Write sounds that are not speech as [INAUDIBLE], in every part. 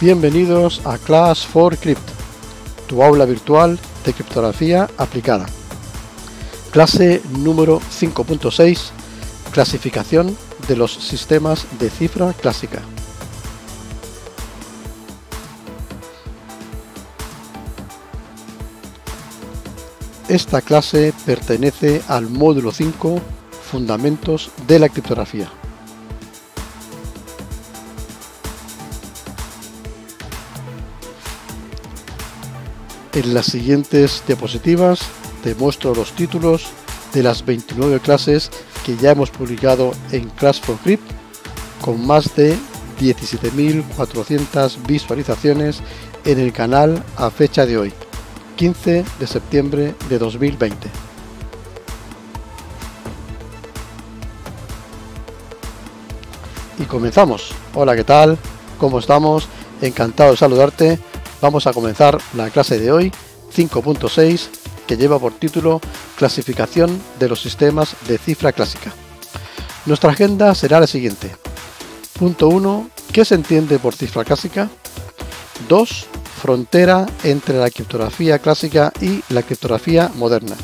Bienvenidos a Class 4 crypt tu aula virtual de criptografía aplicada. Clase número 5.6, clasificación de los sistemas de cifra clásica. Esta clase pertenece al módulo 5, Fundamentos de la criptografía. En las siguientes diapositivas te muestro los títulos de las 29 clases que ya hemos publicado en Class for Crypt con más de 17.400 visualizaciones en el canal a fecha de hoy, 15 de septiembre de 2020. Y comenzamos. Hola, ¿qué tal? ¿Cómo estamos? Encantado de saludarte vamos a comenzar la clase de hoy 5.6 que lleva por título Clasificación de los sistemas de cifra clásica. Nuestra agenda será la siguiente. Punto 1. ¿Qué se entiende por cifra clásica? 2. Frontera entre la criptografía clásica y la criptografía moderna.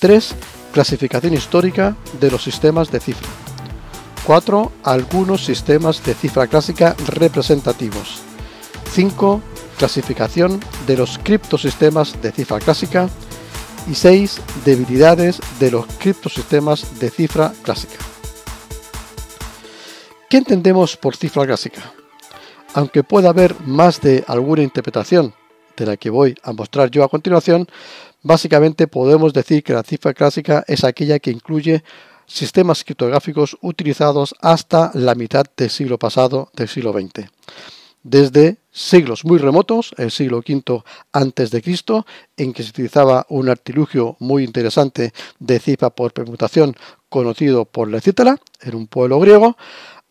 3. Clasificación histórica de los sistemas de cifra. 4. Algunos sistemas de cifra clásica representativos. 5 clasificación de los criptosistemas de cifra clásica y 6 debilidades de los criptosistemas de cifra clásica. ¿Qué entendemos por cifra clásica? Aunque pueda haber más de alguna interpretación de la que voy a mostrar yo a continuación, básicamente podemos decir que la cifra clásica es aquella que incluye sistemas criptográficos utilizados hasta la mitad del siglo pasado, del siglo XX, desde siglos muy remotos, el siglo V antes de Cristo, en que se utilizaba un artilugio muy interesante de cifra por permutación conocido por la cítara, en un pueblo griego,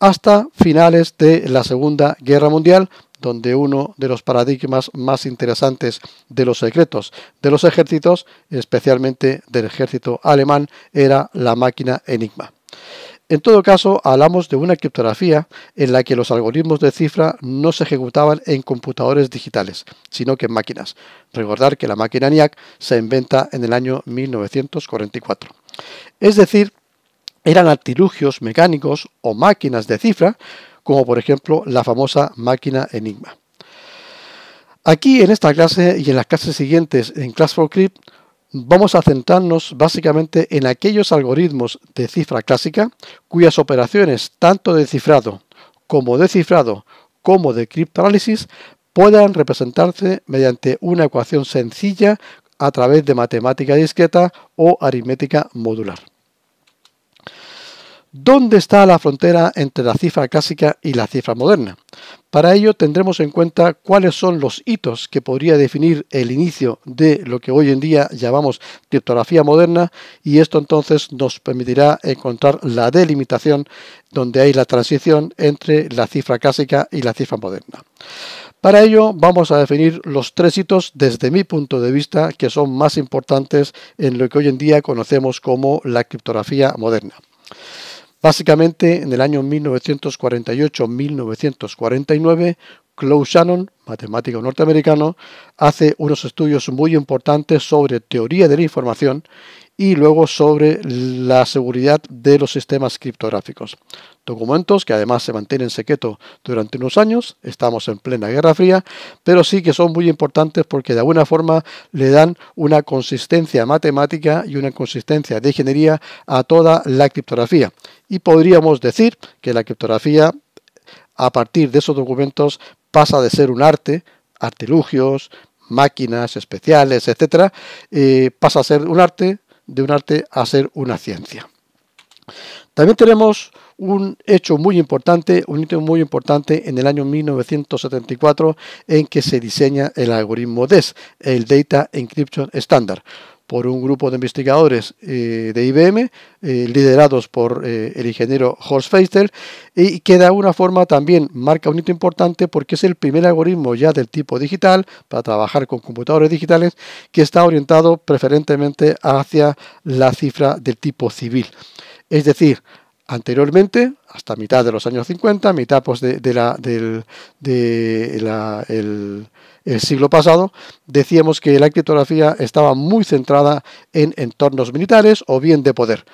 hasta finales de la Segunda Guerra Mundial, donde uno de los paradigmas más interesantes de los secretos de los ejércitos, especialmente del ejército alemán, era la máquina Enigma. En todo caso, hablamos de una criptografía en la que los algoritmos de cifra no se ejecutaban en computadores digitales, sino que en máquinas. Recordar que la máquina ENIAC se inventa en el año 1944. Es decir, eran artilugios mecánicos o máquinas de cifra, como por ejemplo la famosa máquina Enigma. Aquí en esta clase y en las clases siguientes en Class for Crypt vamos a centrarnos básicamente en aquellos algoritmos de cifra clásica cuyas operaciones tanto de cifrado como de cifrado como de criptoanálisis puedan representarse mediante una ecuación sencilla a través de matemática discreta o aritmética modular. ¿Dónde está la frontera entre la cifra clásica y la cifra moderna? Para ello tendremos en cuenta cuáles son los hitos que podría definir el inicio de lo que hoy en día llamamos criptografía moderna y esto entonces nos permitirá encontrar la delimitación donde hay la transición entre la cifra clásica y la cifra moderna. Para ello vamos a definir los tres hitos desde mi punto de vista que son más importantes en lo que hoy en día conocemos como la criptografía moderna. Básicamente, en el año 1948-1949, Claude Shannon, matemático norteamericano, hace unos estudios muy importantes sobre teoría de la información y luego sobre la seguridad de los sistemas criptográficos. Documentos que además se mantienen secreto durante unos años, estamos en plena Guerra Fría, pero sí que son muy importantes porque de alguna forma le dan una consistencia matemática y una consistencia de ingeniería a toda la criptografía. Y podríamos decir que la criptografía a partir de esos documentos pasa de ser un arte, artilugios, máquinas especiales, etcétera, eh, pasa a ser un arte de un arte a ser una ciencia. También tenemos un hecho muy importante, un hito muy importante en el año 1974 en que se diseña el algoritmo DES, el Data Encryption Standard por un grupo de investigadores eh, de IBM, eh, liderados por eh, el ingeniero Horst Feister y que de alguna forma también marca un hito importante porque es el primer algoritmo ya del tipo digital para trabajar con computadores digitales que está orientado preferentemente hacia la cifra del tipo civil. Es decir, anteriormente, hasta mitad de los años 50, mitad pues, de, del siglo pasado, decíamos que la criptografía estaba muy centrada en entornos militares o bien de poder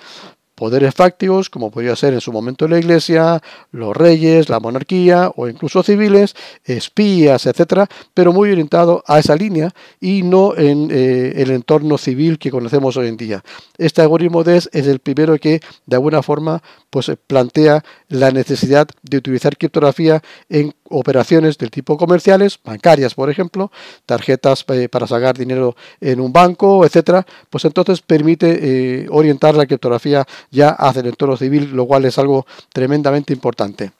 poderes fácticos, como podía ser en su momento la Iglesia, los reyes, la monarquía o incluso civiles, espías, etcétera, pero muy orientado a esa línea y no en eh, el entorno civil que conocemos hoy en día. Este algoritmo DES es el primero que, de alguna forma, pues plantea la necesidad de utilizar criptografía en operaciones del tipo comerciales, bancarias, por ejemplo, tarjetas eh, para sacar dinero en un banco, etcétera, pues entonces permite eh, orientar la criptografía ya hacia el entorno civil, lo cual es algo tremendamente importante.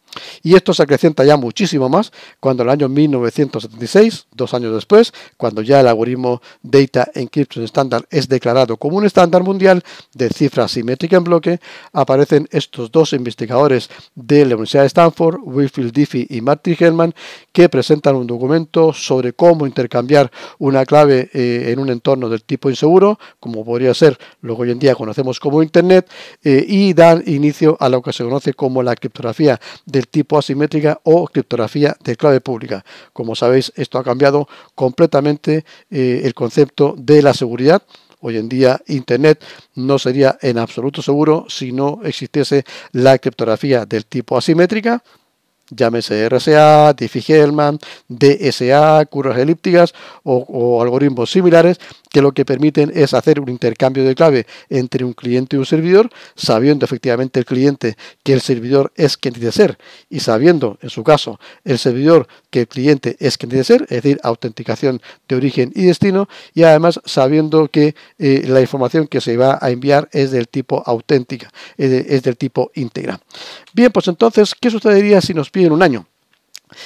Y esto se acrecienta ya muchísimo más cuando en el año 1976, dos años después, cuando ya el algoritmo Data Encryption Standard es declarado como un estándar mundial de cifra simétrica en bloque, aparecen estos dos investigadores de la Universidad de Stanford, Wilfield Diffie y Martin Hellman, que presentan un documento sobre cómo intercambiar una clave eh, en un entorno del tipo inseguro, como podría ser lo que hoy en día conocemos como Internet, eh, y dan inicio a lo que se conoce como la criptografía de tipo asimétrica o criptografía de clave pública. Como sabéis, esto ha cambiado completamente eh, el concepto de la seguridad. Hoy en día Internet no sería en absoluto seguro si no existiese la criptografía del tipo asimétrica, llámese RSA, Diffie-Hellman, DSA, curvas elípticas o, algoritmos similares que lo que permiten es hacer un intercambio de clave entre un cliente y un servidor, sabiendo efectivamente el cliente que el servidor es quien tiene que ser y sabiendo, en su caso, el servidor que el cliente es quien tiene que ser, es decir, autenticación de origen y destino, y además sabiendo que eh, la información que se va a enviar es del tipo auténtica, es, es del tipo íntegra. Bien, pues entonces, ¿qué sucedería si nos piden un año?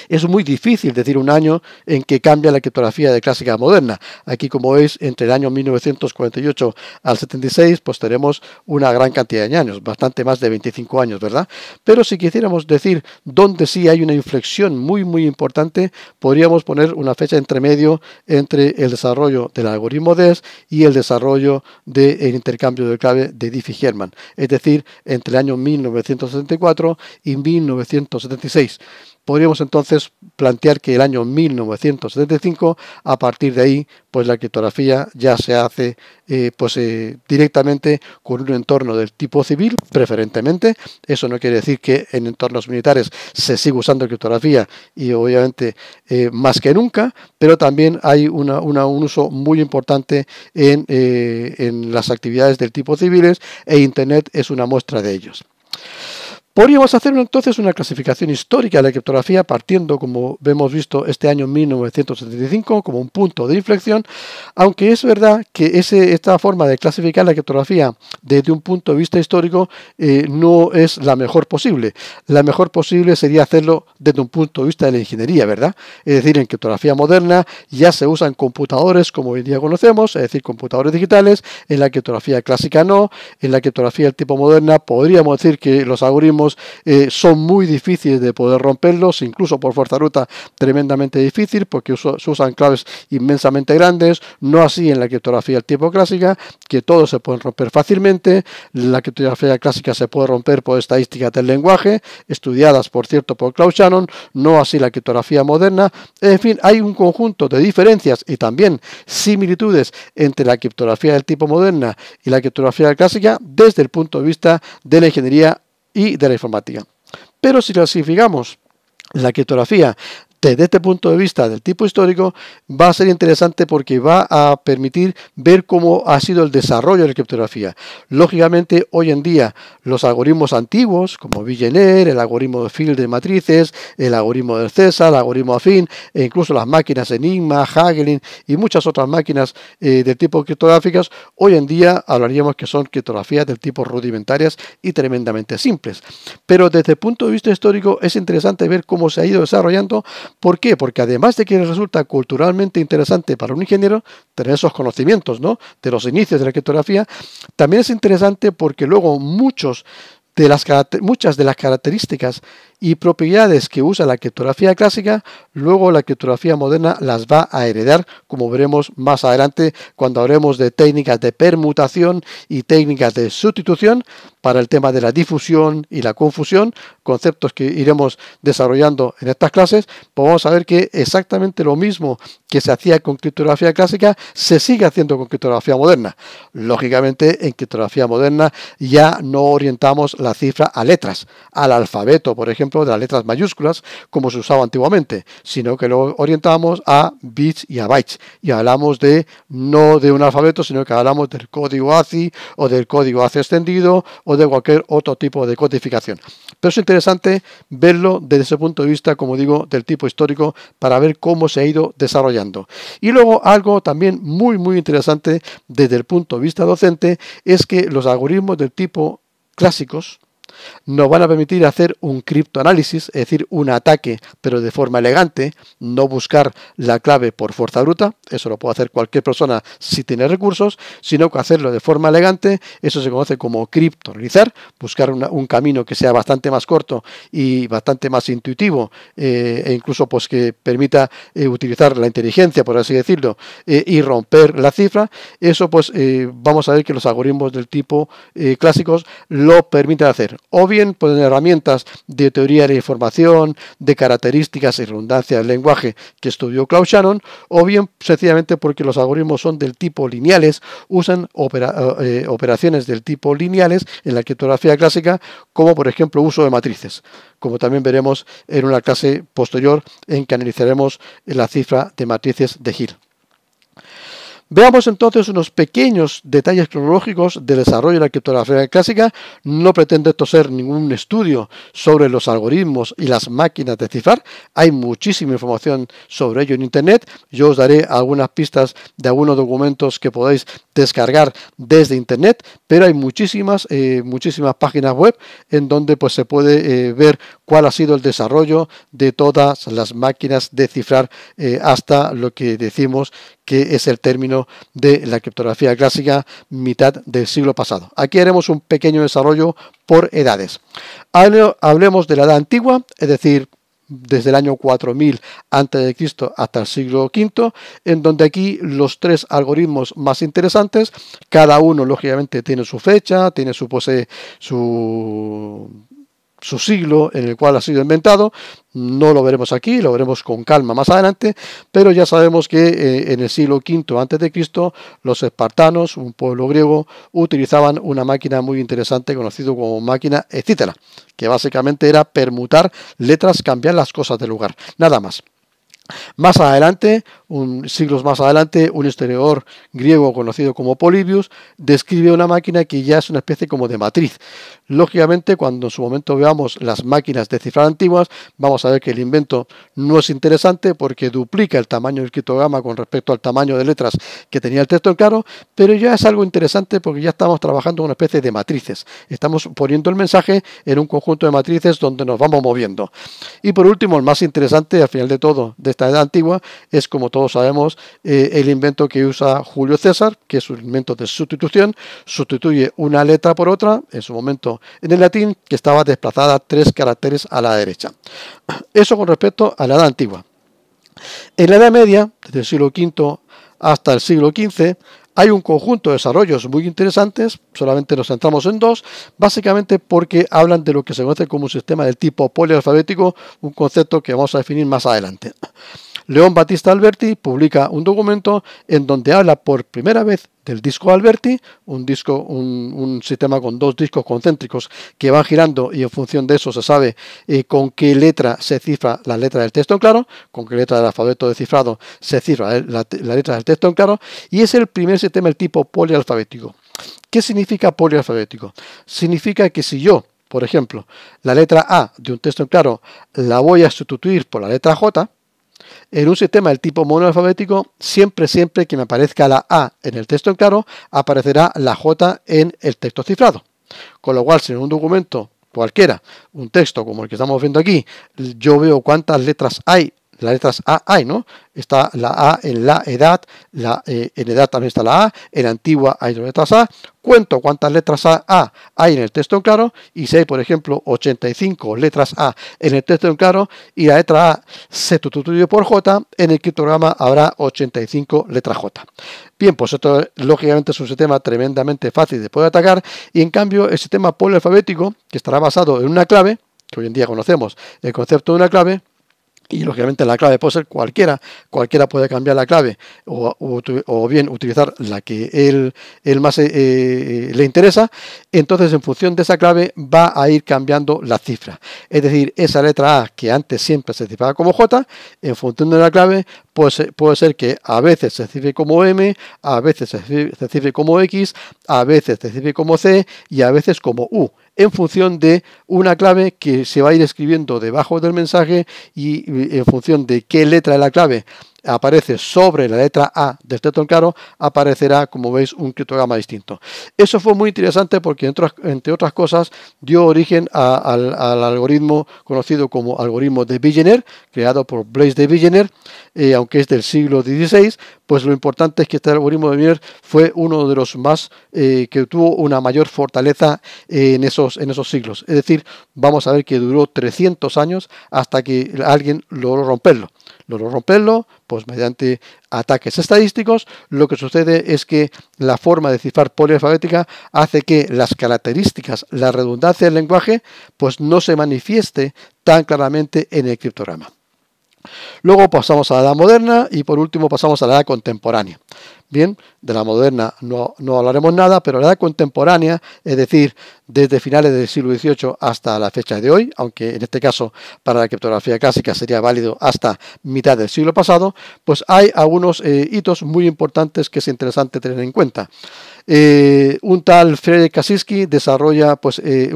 Es muy difícil decir un año en que cambia la criptografía de clásica moderna. Aquí, como veis, entre el año 1948 al 76, pues tenemos una gran cantidad de años, bastante más de 25 años, ¿verdad? Pero si quisiéramos decir dónde sí hay una inflexión muy, muy importante, podríamos poner una fecha entre medio entre el desarrollo del algoritmo DES y el desarrollo del intercambio de clave de Diffie-Hellman, es decir, entre el año 1974 y 1976 podríamos entonces plantear que el año 1975, a partir de ahí, pues la criptografía ya se hace eh, pues, eh, directamente con un entorno del tipo civil, preferentemente. Eso no quiere decir que en entornos militares se siga usando criptografía y obviamente eh, más que nunca, pero también hay una, un uso muy importante en, en las actividades del tipo civiles e Internet es una muestra de ellos. Podríamos hacer entonces una clasificación histórica de la criptografía partiendo, como hemos visto este año 1975, como un punto de inflexión, aunque es verdad que ese, esta forma de clasificar la criptografía desde un punto de vista histórico eh, no es la mejor posible. La mejor posible sería hacerlo desde un punto de vista de la ingeniería, ¿verdad? Es decir, en criptografía moderna ya se usan computadores como hoy día conocemos, es decir, computadores digitales, en la criptografía clásica no, en la criptografía del tipo moderna podríamos decir que los algoritmos eh, son muy difíciles de poder romperlos, incluso por fuerza ruta tremendamente difícil, porque se usan claves inmensamente grandes, no así en la criptografía del tipo clásica, que todos se pueden romper fácilmente, la criptografía clásica se puede romper por estadísticas del lenguaje, estudiadas, por cierto, por Klaus Shannon, no así la criptografía moderna, en fin, hay un conjunto de diferencias y también similitudes entre la criptografía del tipo moderna y la criptografía clásica desde el punto de vista de la ingeniería y de la informática. Pero si clasificamos la criptografía desde este punto de vista del tipo histórico, va a ser interesante porque va a permitir ver cómo ha sido el desarrollo de la criptografía. Lógicamente, hoy en día, los algoritmos antiguos, como Villeneuve, el algoritmo de field de matrices, el algoritmo del César, el algoritmo afín, e incluso las máquinas Enigma, Hagelin y muchas otras máquinas eh, de tipo criptográficas, hoy en día hablaríamos que son criptografías del tipo rudimentarias y tremendamente simples. Pero desde el punto de vista histórico, es interesante ver cómo se ha ido desarrollando ¿Por qué? Porque además de que resulta culturalmente interesante para un ingeniero tener esos conocimientos ¿no? de los inicios de la criptografía, también es interesante porque luego muchos de las, muchas de las características y propiedades que usa la criptografía clásica, luego la criptografía moderna las va a heredar, como veremos más adelante cuando hablemos de técnicas de permutación y técnicas de sustitución para el tema de la difusión y la confusión, conceptos que iremos desarrollando en estas clases, pues vamos a ver que exactamente lo mismo que se hacía con criptografía clásica se sigue haciendo con criptografía moderna. Lógicamente, en criptografía moderna ya no orientamos la cifra a letras, al alfabeto, por ejemplo, de las letras mayúsculas como se usaba antiguamente, sino que lo orientamos a bits y a bytes. Y hablamos de no de un alfabeto, sino que hablamos del código ACI o del código ACI extendido o de cualquier otro tipo de codificación. Pero es interesante verlo desde ese punto de vista, como digo, del tipo histórico para ver cómo se ha ido desarrollando. Y luego algo también muy, muy interesante desde el punto de vista docente es que los algoritmos del tipo clásicos nos van a permitir hacer un criptoanálisis, es decir, un ataque, pero de forma elegante, no buscar la clave por fuerza bruta, eso lo puede hacer cualquier persona si tiene recursos, sino que hacerlo de forma elegante, eso se conoce como criptoanalizar, buscar un camino que sea bastante más corto y bastante más intuitivo, eh, e incluso pues que permita eh, utilizar la inteligencia, por así decirlo, eh, y romper la cifra, eso pues vamos a ver que los algoritmos del tipo clásicos lo permiten hacer o bien pueden herramientas de teoría de información, de características y redundancia del lenguaje que estudió Claude Shannon, o bien sencillamente porque los algoritmos son del tipo lineales, usan eh, eh, operaciones del tipo lineales en la criptografía clásica, como por ejemplo uso de matrices, como también veremos en una clase posterior en que analizaremos la cifra de matrices de Hill. Veamos entonces unos pequeños detalles cronológicos del desarrollo de la criptografía clásica. No pretende esto ser ningún estudio sobre los algoritmos y las máquinas de cifrar. Hay muchísima información sobre ello en Internet. Yo os daré algunas pistas de algunos documentos que podéis descargar desde Internet, pero hay muchísimas, eh, muchísimas páginas web en donde pues, se puede eh, ver cuál ha sido el desarrollo de todas las máquinas de cifrar eh, hasta lo que decimos que es el término de la criptografía clásica mitad del siglo pasado. Aquí haremos un pequeño desarrollo por edades. Hablemos de la edad antigua, es decir, desde el año 4000 a.C. hasta el siglo V, en donde aquí los tres algoritmos más interesantes, cada uno lógicamente tiene su fecha, tiene su, posee su su siglo en el cual ha sido inventado. No lo veremos aquí, lo veremos con calma más adelante, pero ya sabemos que eh, en el siglo V a.C. los espartanos, un pueblo griego, utilizaban una máquina muy interesante conocida como máquina etcétera, que básicamente era permutar letras, cambiar las cosas del lugar, nada más. Más adelante, un, siglos más adelante, un historiador griego conocido como Polybius describe una máquina que ya es una especie como de matriz. Lógicamente, cuando en su momento veamos las máquinas de cifrar antiguas, vamos a ver que el invento no es interesante porque duplica el tamaño del criptograma con respecto al tamaño de letras que tenía el texto en claro, pero ya es algo interesante porque ya estamos trabajando con una especie de matrices. Estamos poniendo el mensaje en un conjunto de matrices donde nos vamos moviendo. Y por último, el más interesante al final de todo, de esta edad antigua es, como todos sabemos, eh, el invento que usa Julio César, que es un invento de sustitución, sustituye una letra por otra, en su momento en el latín, que estaba desplazada tres caracteres a la derecha. [CLEARS THROAT] Eso con respecto a la edad antigua. En la Edad Media, desde el siglo V hasta el siglo XV, hay un conjunto de desarrollos muy interesantes, solamente nos centramos en dos, básicamente porque hablan de lo que se conoce como un sistema del tipo polialfabético, un concepto que vamos a definir más adelante. León Batista Alberti publica un documento en donde habla por primera vez del disco Alberti, un disco, un, sistema con dos discos concéntricos que van girando y en función de eso se sabe eh, con qué letra se cifra la letra del texto en claro, con qué letra del alfabeto descifrado se cifra eh, la, la letra del texto en claro, y es el primer sistema del tipo polialfabético. ¿Qué significa polialfabético? Significa que si yo por ejemplo, la letra A de un texto en claro la voy a sustituir por la letra J, en un sistema del tipo monoalfabético, siempre, siempre que me aparezca la A en el texto en claro, aparecerá la J en el texto cifrado. Con lo cual, si en un documento cualquiera, un texto como el que estamos viendo aquí, yo veo cuántas letras hay las letras A hay, ¿no? Está la A en la edad, la, eh, en edad también está la A, en antigua hay dos letras A. Cuento cuántas letras A, A, hay en el texto en claro y si hay, por ejemplo, 85 letras A en el texto en claro y la letra A se sustituye por J, en el criptograma habrá 85 letras J. Bien, pues esto lógicamente es un sistema tremendamente fácil de poder atacar y en cambio el sistema polialfabético, que estará basado en una clave, que hoy en día conocemos el concepto de una clave, y lógicamente la clave puede ser cualquiera, cualquiera puede cambiar la clave o, bien utilizar la que él, él más eh, eh, le interesa, entonces en función de esa clave va a ir cambiando la cifra. Es decir, esa letra A que antes siempre se cifraba como J, en función de la clave puede ser que a veces se cifre como M, a veces se cifre como X, a veces se cifre como C y a veces como U en función de una clave que se va a ir escribiendo debajo del mensaje y eh, en función de qué letra de la clave aparece sobre la letra A del teton claro, aparecerá, como veis, un criptograma distinto. Eso fue muy interesante porque, entre otras cosas, dio origen al, algoritmo conocido como algoritmo de Billionaire, creado por Blaise de Billionaire, eh, aunque es del siglo XVI, pues lo importante es que este algoritmo de Billionaire fue uno de los más eh, que tuvo una mayor fortaleza eh, en, esos, en esos siglos. Es decir, vamos a ver que duró 300 años hasta que alguien logró romperlo lograr romperlo, pues mediante ataques estadísticos, lo que sucede es que la forma de cifrar polialfabética hace que las características, la redundancia del lenguaje, pues no se manifieste tan claramente en el criptograma. Luego pasamos a la edad moderna y por último pasamos a la edad contemporánea. Bien, de la moderna no, hablaremos nada, pero la edad contemporánea, es decir, desde finales del siglo XVIII hasta la fecha de hoy, aunque en este caso para la criptografía clásica sería válido hasta mitad del siglo pasado, pues hay algunos eh, hitos muy importantes que es interesante tener en cuenta. Eh, un tal Frederick Kaczynski desarrolla pues, eh,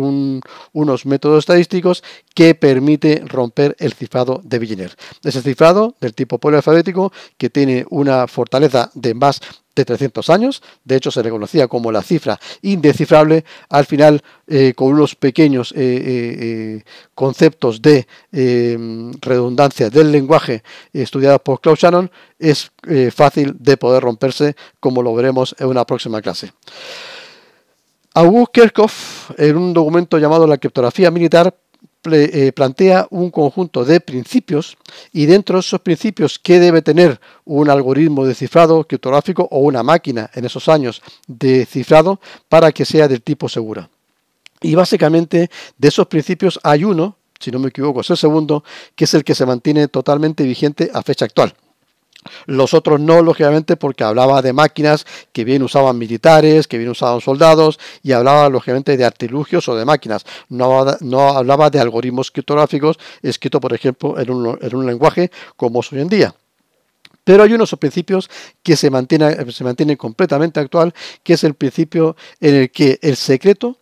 unos métodos estadísticos que permite romper el cifrado de es Ese cifrado del tipo polialfabético que tiene una fortaleza de más de 300 años, de hecho se reconocía como la cifra indecifrable, al final eh, con unos pequeños eh, eh, conceptos de redundancia del lenguaje estudiados por Claude Shannon, es fácil de poder romperse, como lo veremos en una próxima clase. August Kirchhoff, en un documento llamado La criptografía militar, eh, plantea un conjunto de principios y dentro de esos principios que debe tener un algoritmo de cifrado criptográfico o una máquina en esos años de cifrado para que sea del tipo segura. Y básicamente de esos principios hay uno, si no me equivoco es el segundo, que es el que se mantiene totalmente vigente a fecha actual. Los otros no, lógicamente, porque hablaba de máquinas que bien usaban militares, que bien usaban soldados, y hablaba, lógicamente, de artilugios o de máquinas. No, no hablaba de algoritmos criptográficos escritos, por ejemplo, en un, lenguaje como es hoy en día. Pero hay unos principios que se mantienen, se completamente actual, que es el principio en el que el secreto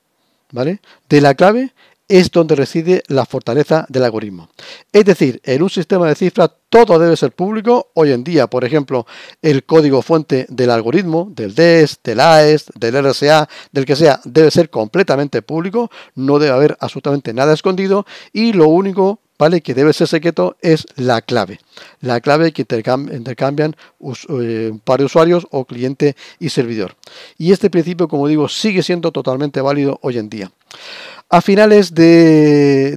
¿vale? de la clave es donde reside la fortaleza del algoritmo. Es decir, en un sistema de cifras todo debe ser público hoy en día. Por ejemplo, el código fuente del algoritmo, del DES, del AES, del RSA, del que sea, debe ser completamente público, no debe haber absolutamente nada escondido y lo único ¿vale? que debe ser secreto es la clave. La clave que intercambian eh, un par de usuarios o cliente y servidor. Y este principio, como digo, sigue siendo totalmente válido hoy en día. A finales del,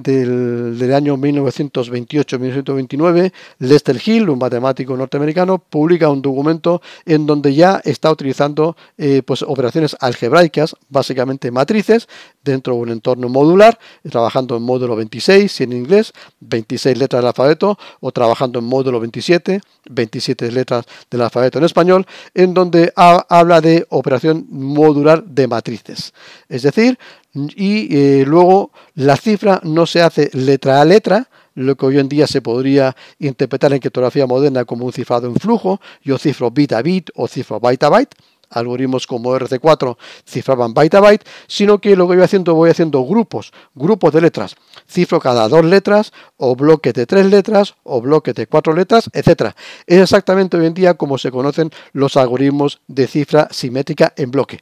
año 1928-1929, Lester Hill, un matemático norteamericano, publica un documento en donde ya está utilizando eh, pues, operaciones algebraicas, básicamente matrices, dentro de un entorno modular, trabajando en módulo 26, en inglés, 26 letras del alfabeto, o trabajando en módulo 27, 27 letras del alfabeto en español, en donde habla de operación modular de matrices. Es decir, y eh, luego la cifra no se hace letra a letra, lo que hoy en día se podría interpretar en criptografía moderna como un cifrado en flujo, yo cifro bit a bit o cifro byte a byte, algoritmos como RC4 cifraban byte a byte, sino que lo que voy haciendo, voy haciendo grupos, grupos de letras. Cifro cada dos letras, o bloques de tres letras, o bloques de cuatro letras, etc. Es exactamente hoy en día como se conocen los algoritmos de cifra simétrica en bloque.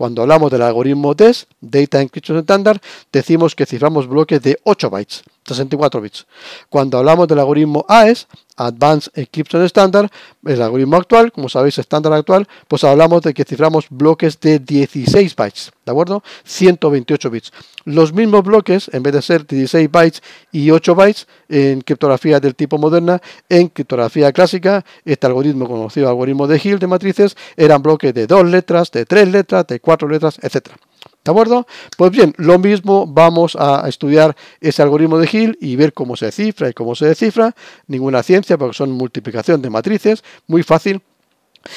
Cuando hablamos del algoritmo DES, Data Encryption Standard, decimos que ciframos bloques de 8 bytes, 64 bits. Cuando hablamos del algoritmo AES, Advanced Encryption Standard, el algoritmo actual, como sabéis, estándar actual, pues hablamos de que ciframos bloques de 16 bytes, ¿de acuerdo? 128 bits. Los mismos bloques, en vez de ser 16 bytes y 8 bytes, en criptografía del tipo moderna, en criptografía clásica, este algoritmo conocido algoritmo de Hill de matrices, eran bloques de dos letras, de tres letras, de 4 cuatro letras, etcétera. ¿De acuerdo? Pues bien, lo mismo vamos a estudiar ese algoritmo de Hill y ver cómo se cifra y cómo se descifra. Ninguna ciencia porque son multiplicación de matrices, muy fácil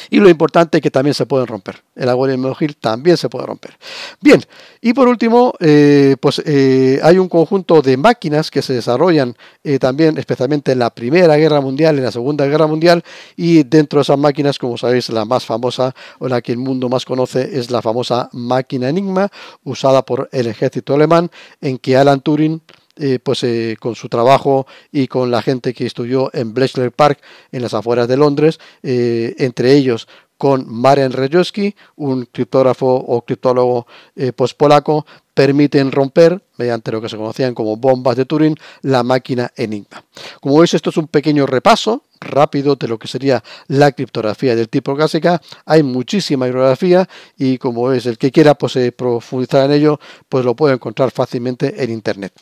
y lo importante es que también se pueden romper. El algoritmo Hill también se puede romper. Bien, y por último, eh, pues eh, hay un conjunto de máquinas que se desarrollan eh, también, especialmente en la Primera Guerra Mundial, en la Segunda Guerra Mundial, y dentro de esas máquinas, como sabéis, la más famosa o la que el mundo más conoce es la famosa máquina Enigma, usada por el ejército alemán, en que Alan Turing eh, pues, eh, con su trabajo y con la gente que estudió en Bletchley Park, en las afueras de Londres, eh, entre ellos con Marian Rejewski, un criptógrafo o criptólogo postpolaco pues, polaco permiten romper, mediante lo que se conocían como bombas de Turing, la máquina Enigma. Como veis, esto es un pequeño repaso rápido de lo que sería la criptografía del tipo clásica. Hay muchísima bibliografía y como es el que quiera pues, profundizar en ello, pues lo puede encontrar fácilmente en Internet.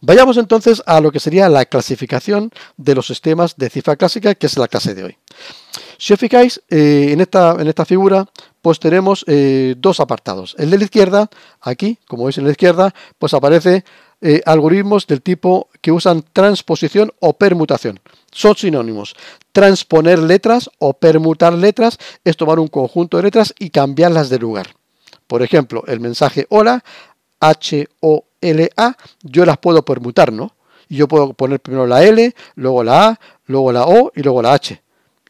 Vayamos entonces a lo que sería la clasificación de los sistemas de cifra clásica, que es la clase de hoy. Si os fijáis eh, en, esta, en esta figura, pues tenemos eh, dos apartados. El de la izquierda, aquí, como veis en la izquierda, pues aparece eh, algoritmos del tipo que usan transposición o permutación. Son sinónimos. Transponer letras o permutar letras es tomar un conjunto de letras y cambiarlas de lugar. Por ejemplo, el mensaje hola, h o LA, yo las puedo permutar, ¿no? Y yo puedo poner primero la L, luego la A, luego la O y luego la H.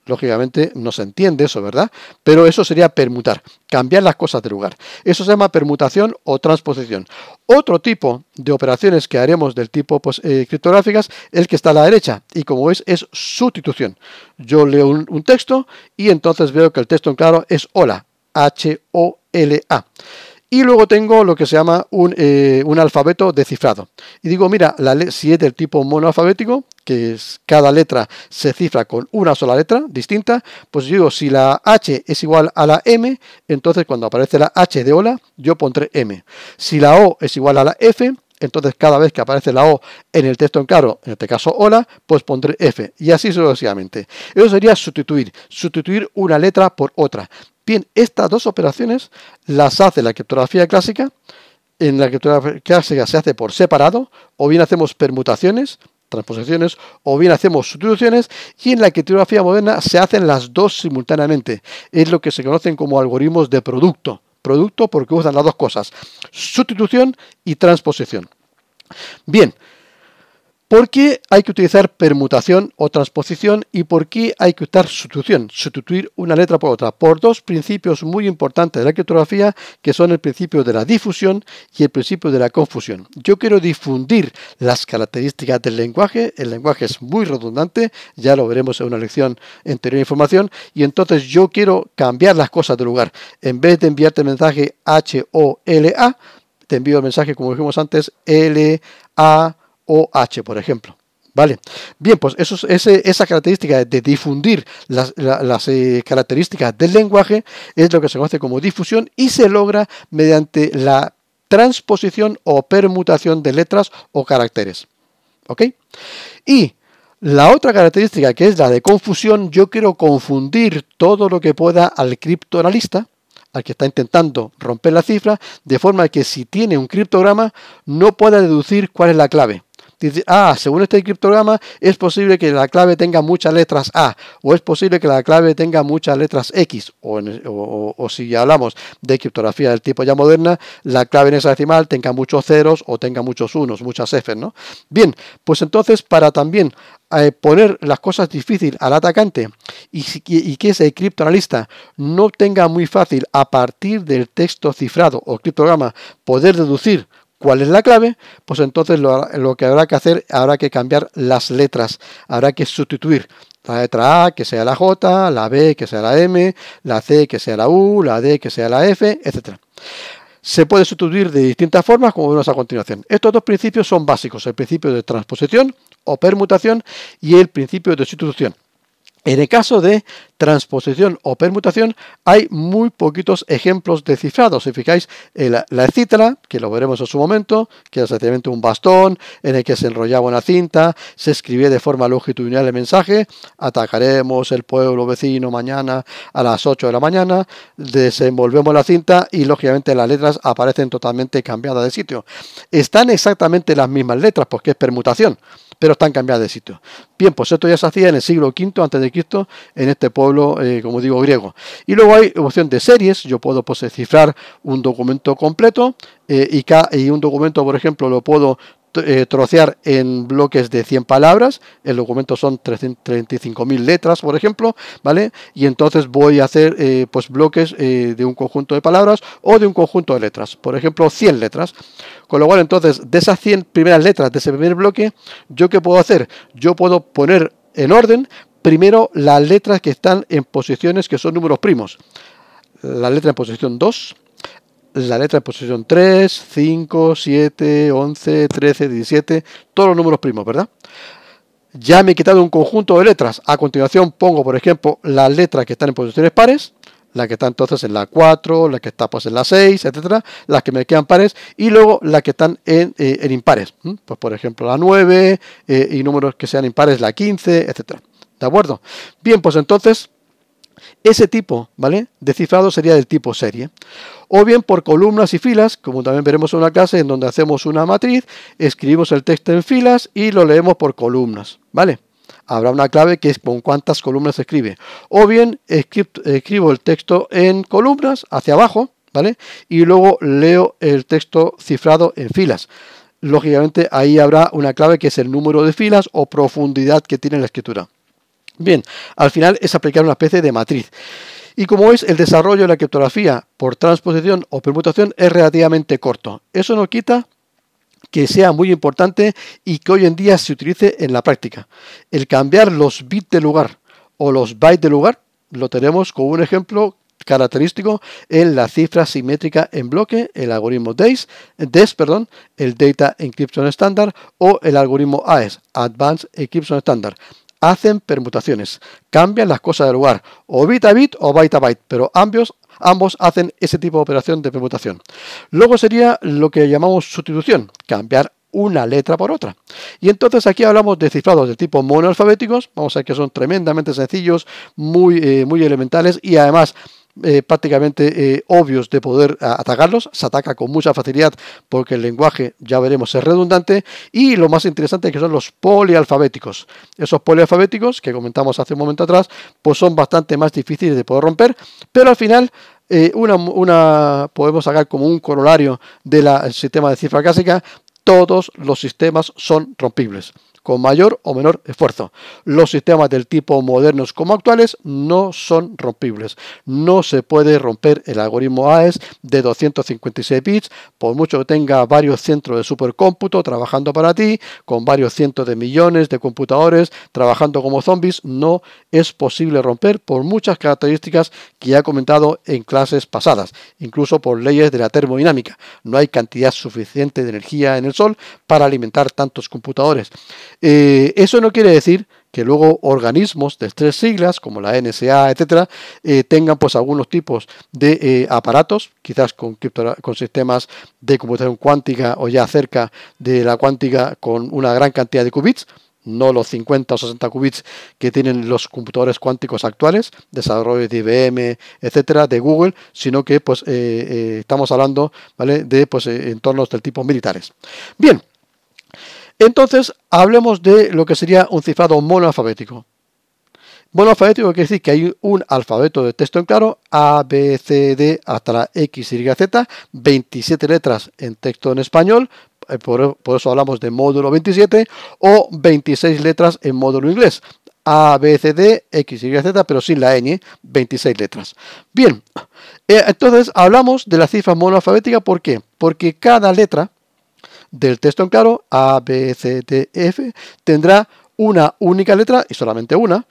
Lógicamente no se entiende eso, ¿verdad? Pero eso sería permutar, cambiar las cosas de lugar. Eso se llama permutación o transposición. Otro tipo de operaciones que haremos del tipo pues, eh, criptográficas es el que está a la derecha y como veis es sustitución. Yo leo un, un texto y entonces veo que el texto en claro es hola, H-O-L-A. Y luego tengo lo que se llama un, eh, un alfabeto descifrado. Y digo, mira, si es del tipo monoalfabético, que es, cada letra se cifra con una sola letra distinta, pues yo digo, si la H es igual a la M, entonces cuando aparece la H de hola, yo pondré M. Si la O es igual a la F, entonces cada vez que aparece la O en el texto en claro, en este caso hola, pues pondré F y así sucesivamente. Eso sería sustituir, sustituir una letra por otra. Bien, estas dos operaciones las hace la criptografía clásica. En la criptografía clásica se hace por separado, o bien hacemos permutaciones, transposiciones, o bien hacemos sustituciones, y en la criptografía moderna se hacen las dos simultáneamente. Es lo que se conocen como algoritmos de producto. Producto porque usan las dos cosas, sustitución y transposición. Bien, ¿Por qué hay que utilizar permutación o transposición y por qué hay que usar sustitución, sustituir una letra por otra? Por dos principios muy importantes de la criptografía, que son el principio de la difusión y el principio de la confusión. Yo quiero difundir las características del lenguaje, el lenguaje es muy redundante, ya lo veremos en una lección anterior de información, y entonces yo quiero cambiar las cosas de lugar. En vez de enviarte el mensaje H-O-L-A, te envío el mensaje, como dijimos antes, L-A o H, por ejemplo. ¿Vale? Bien, pues eso, esa característica de difundir las, eh, características del lenguaje es lo que se conoce como difusión y se logra mediante la transposición o permutación de letras o caracteres. ¿Ok? Y la otra característica que es la de confusión, yo quiero confundir todo lo que pueda al criptoanalista, al que está intentando romper la cifra, de forma que si tiene un criptograma no pueda deducir cuál es la clave. Dice, ah, según este criptograma, es posible que la clave tenga muchas letras A, o es posible que la clave tenga muchas letras X, o, si ya hablamos de criptografía del tipo ya moderna, la clave en esa decimal tenga muchos ceros o tenga muchos unos, muchas F. ¿no? Bien, pues entonces para también eh, poner las cosas difíciles al atacante y, y, que ese criptoanalista no tenga muy fácil a partir del texto cifrado o criptograma poder deducir ¿Cuál es la clave? Pues entonces lo, que habrá que hacer, habrá que cambiar las letras, habrá que sustituir la letra A que sea la J, la B que sea la M, la C que sea la U, la D que sea la F, etc. Se puede sustituir de distintas formas, como vemos a continuación. Estos dos principios son básicos, el principio de transposición o permutación y el principio de sustitución. En el caso de transposición o permutación hay muy poquitos ejemplos de cifrados. Si fijáis, la, cítara, que lo veremos en su momento, que es sencillamente un bastón en el que se enrollaba una cinta, se escribía de forma longitudinal el mensaje, atacaremos el pueblo vecino mañana a las 8 de la mañana, desenvolvemos la cinta y lógicamente las letras aparecen totalmente cambiadas de sitio. Están exactamente las mismas letras porque es permutación pero están cambiadas de sitio. Bien, pues esto ya se hacía en el siglo V Cristo en este pueblo, eh, como digo, griego. Y luego hay opción de series, yo puedo pues, cifrar un documento completo eh, y, un documento, por ejemplo, lo puedo eh, trocear en bloques de 100 palabras, el documento son 35.000 letras, por ejemplo, ¿vale? Y entonces voy a hacer eh, pues bloques eh, de un conjunto de palabras o de un conjunto de letras, por ejemplo, 100 letras. Con lo cual, entonces, de esas 100 primeras letras de ese primer bloque, ¿yo qué puedo hacer? Yo puedo poner en orden primero las letras que están en posiciones que son números primos. La letra en posición 2, la letra en posición 3, 5, 7, 11, 13, 17, todos los números primos, ¿verdad? Ya me he quitado un conjunto de letras. A continuación pongo, por ejemplo, las letras que están en posiciones pares, la que está entonces en la 4, la que está pues en la 6, etcétera, las que me quedan pares y luego las que están en, eh, impares, pues por ejemplo la 9 eh, y números que sean impares la 15, etcétera. ¿De acuerdo? Bien, pues entonces ese tipo, ¿vale? De cifrado sería del tipo serie. O bien por columnas y filas, como también veremos en una clase en donde hacemos una matriz, escribimos el texto en filas y lo leemos por columnas, ¿vale? Habrá una clave que es con cuántas columnas se escribe. O bien escribo el texto en columnas hacia abajo, ¿vale? Y luego leo el texto cifrado en filas lógicamente ahí habrá una clave que es el número de filas o profundidad que tiene la escritura. Bien, al final es aplicar una especie de matriz. Y como es el desarrollo de la criptografía por transposición o permutación es relativamente corto. Eso no quita que sea muy importante y que hoy en día se utilice en la práctica. El cambiar los bits de lugar o los bytes de lugar lo tenemos como un ejemplo característico en la cifra simétrica en bloque, el algoritmo DES, DES perdón, el Data Encryption Standard o el algoritmo AES, Advanced Encryption Standard hacen permutaciones, cambian las cosas de lugar, o bit a bit o byte a byte, pero ambos, ambos hacen ese tipo de operación de permutación. Luego sería lo que llamamos sustitución, cambiar una letra por otra. Y entonces aquí hablamos de cifrados de tipo monoalfabéticos, vamos a ver que son tremendamente sencillos, muy, eh, muy elementales y además eh, prácticamente eh, obvios de poder eh, atacarlos. Se ataca con mucha facilidad porque el lenguaje, ya veremos, es redundante. Y lo más interesante que son los polialfabéticos. Esos polialfabéticos que comentamos hace un momento atrás, pues son bastante más difíciles de poder romper, pero al final una, una, podemos sacar como un corolario del sistema de cifra clásica, todos los sistemas son rompibles con mayor o menor esfuerzo. Los sistemas del tipo modernos como actuales no son rompibles. No se puede romper el algoritmo AES de 256 bits, por mucho que tenga varios centros de supercómputo trabajando para ti, con varios cientos de millones de computadores trabajando como zombies, no es posible romper por muchas características que ya he comentado en clases pasadas, incluso por leyes de la termodinámica. No hay cantidad suficiente de energía en el Sol para alimentar tantos computadores. Eh, eso no quiere decir que luego organismos de tres siglas, como la NSA, etcétera, eh, tengan pues algunos tipos de eh, aparatos, quizás con, sistemas de computación cuántica o ya cerca de la cuántica con una gran cantidad de qubits, no los 50 o 60 qubits que tienen los computadores cuánticos actuales, desarrollos de IBM, etcétera, de Google, sino que pues estamos hablando de pues, entornos del tipo militares. Bien, entonces, hablemos de lo que sería un cifrado monoalfabético. Monoalfabético quiere decir que hay un alfabeto de texto en claro, A, B, C, D, hasta la X, Y, Z, 27 letras en texto en español, eh, por, eso hablamos de módulo 27, o 26 letras en módulo inglés, a, B, C, D, X, Y, Z, pero sin la ñ, 26 letras. Bien, eh, entonces hablamos de la cifra monoalfabética, ¿por qué? Porque cada letra del texto en claro, A, B, C, D, F, tendrá una única letra y solamente una,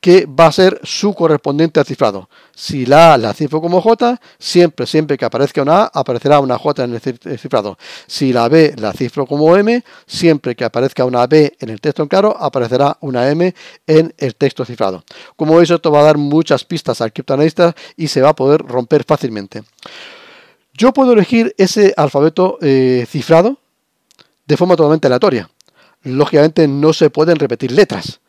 que va a ser su correspondiente al cifrado. Si la A la cifro como J, siempre, siempre que aparezca una A, aparecerá una J en el cifrado. Si la B la cifro como M, siempre que aparezca una B en el texto en claro, aparecerá una M en el texto cifrado. Como veis, esto va a dar muchas pistas al criptoanalista y se va a poder romper fácilmente. Yo puedo elegir ese alfabeto eh, cifrado de forma totalmente aleatoria. Lógicamente no se pueden repetir letras.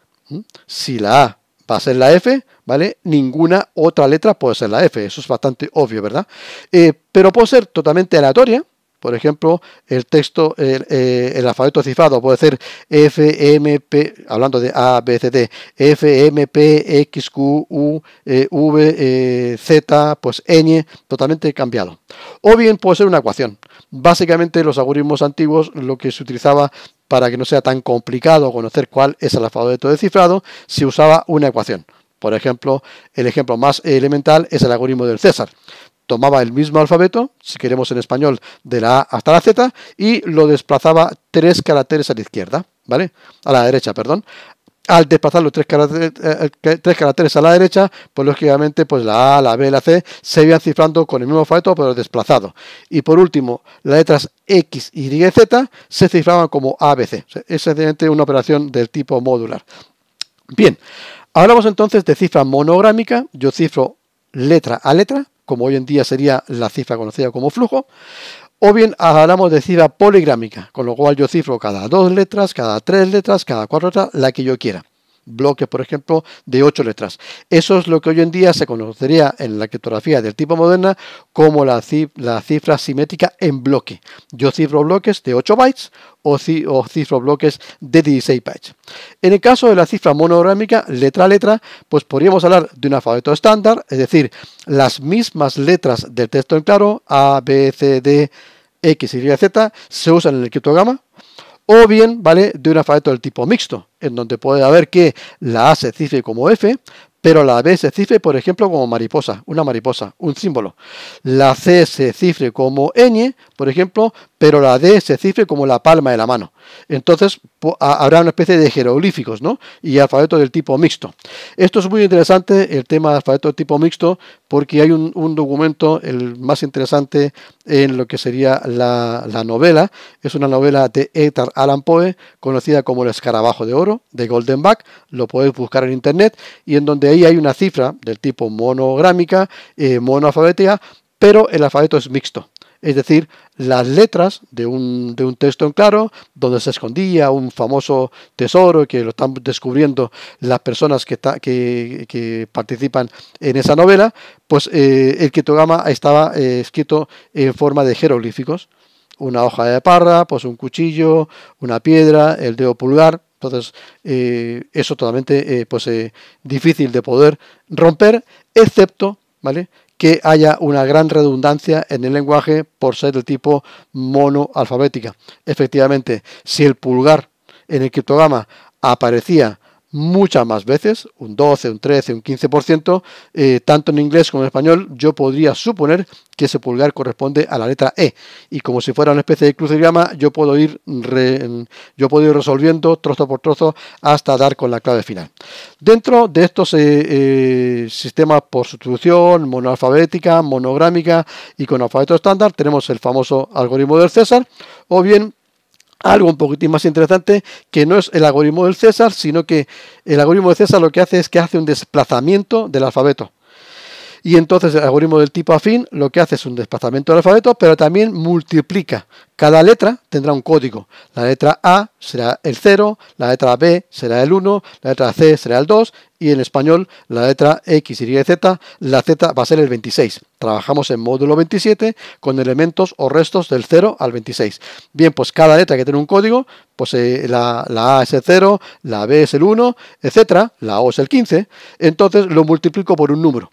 Si la A va a ser la F, ¿vale? Ninguna otra letra puede ser la F. Eso es bastante obvio, ¿verdad? Eh, pero puede ser totalmente aleatoria por ejemplo, el texto, el, eh, alfabeto cifrado, puede ser FMP, hablando de A, B, C, D, F, M, P, X, Q, U, e V, eh, Z, pues n, totalmente cambiado. O bien puede ser una ecuación. Básicamente, los algoritmos antiguos lo que se utilizaba para que no sea tan complicado conocer cuál es el alfabeto de cifrado, se usaba una ecuación. Por ejemplo, el ejemplo más elemental es el algoritmo del César tomaba el mismo alfabeto, si queremos en español, de la A hasta la Z, y lo desplazaba tres caracteres a la izquierda, ¿vale? A la derecha, perdón. Al desplazar los eh, eh, tres caracteres, a la derecha, pues lógicamente pues la A, la B, la C se iban cifrando con el mismo alfabeto, pero desplazado. Y por último, las letras X, Y, Z se cifraban como ABC. B, C. es sencillamente una operación del tipo modular. Bien, hablamos entonces de cifra monográmica. Yo cifro letra a letra como hoy en día sería la cifra conocida como flujo, o bien hablamos de cifra poligrámica, con lo cual yo cifro cada dos letras, cada tres letras, cada cuatro letras, la que yo quiera bloques, por ejemplo, de ocho letras. Eso es lo que hoy en día se conocería en la criptografía del tipo moderna como la, cifra simétrica en bloque. Yo cifro bloques de 8 bytes o, cifro bloques de 16 bytes. En el caso de la cifra monográmica, letra a letra, pues podríamos hablar de un alfabeto estándar, es decir, las mismas letras del texto en claro, A, B, C, D, X, Y, Z, se usan en el criptograma o bien, ¿vale?, de un alfabeto del tipo mixto, en donde puede haber que la A se cifre como F, pero la B se cifre, por ejemplo, como mariposa, una mariposa, un símbolo. La C se cifre como ñ, por ejemplo, pero la D se cifre como la palma de la mano. Entonces habrá una especie de jeroglíficos ¿no? y alfabetos del tipo mixto. Esto es muy interesante, el tema de alfabeto del tipo mixto, porque hay un, documento, el más interesante en lo que sería la, novela, es una novela de Edgar Allan Poe, conocida como El escarabajo de oro, de Golden lo podéis buscar en internet, y en donde ahí hay una cifra del tipo monográmica, eh, monoalfabética, pero el alfabeto es mixto es decir, las letras de un, de un, texto en claro, donde se escondía un famoso tesoro que lo están descubriendo las personas que, que, participan en esa novela, pues eh, el Kitogama estaba eh, escrito en forma de jeroglíficos. Una hoja de parra, pues un cuchillo, una piedra, el dedo pulgar, entonces, eh, eso totalmente pues, difícil de poder romper, excepto ¿vale? que haya una gran redundancia en el lenguaje por ser de tipo monoalfabética. Efectivamente, si el pulgar en el criptograma aparecía muchas más veces, un 12, un 13, un 15%, eh, tanto en inglés como en español, yo podría suponer que ese pulgar corresponde a la letra E. Y como si fuera una especie de crucigrama, yo puedo ir, yo puedo ir resolviendo trozo por trozo hasta dar con la clave final. Dentro de estos eh, eh, sistemas por sustitución, monoalfabética, monográmica y con alfabeto estándar, tenemos el famoso algoritmo del César, o bien algo un poquitín más interesante, que no es el algoritmo del César, sino que el algoritmo de César lo que hace es que hace un desplazamiento del alfabeto. Y entonces el algoritmo del tipo afín lo que hace es un desplazamiento del alfabeto, pero también multiplica. Cada letra tendrá un código. La letra A será el 0, la letra B será el 1, la letra C será el 2 y en español la letra X, Y, Z, la Z va a ser el 26. Trabajamos en módulo 27 con elementos o restos del 0 al 26. Bien, pues cada letra que tiene un código, pues eh, la, la, A es el 0, la B es el 1, etcétera, la O es el 15, entonces lo multiplico por un número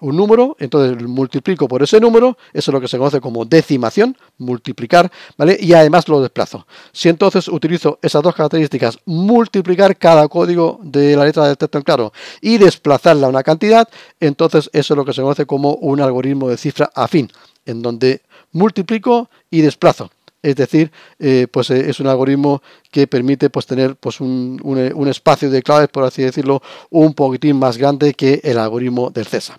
un número, entonces multiplico por ese número, eso es lo que se conoce como decimación, multiplicar, ¿vale? Y además lo desplazo. Si entonces utilizo esas dos características, multiplicar cada código de la letra del texto en claro y desplazarla a una cantidad, entonces eso es lo que se conoce como un algoritmo de cifra afín, en donde multiplico y desplazo. Es decir, eh, pues eh, es un algoritmo que permite pues, tener pues, un, espacio de claves, por así decirlo, un poquitín más grande que el algoritmo del César.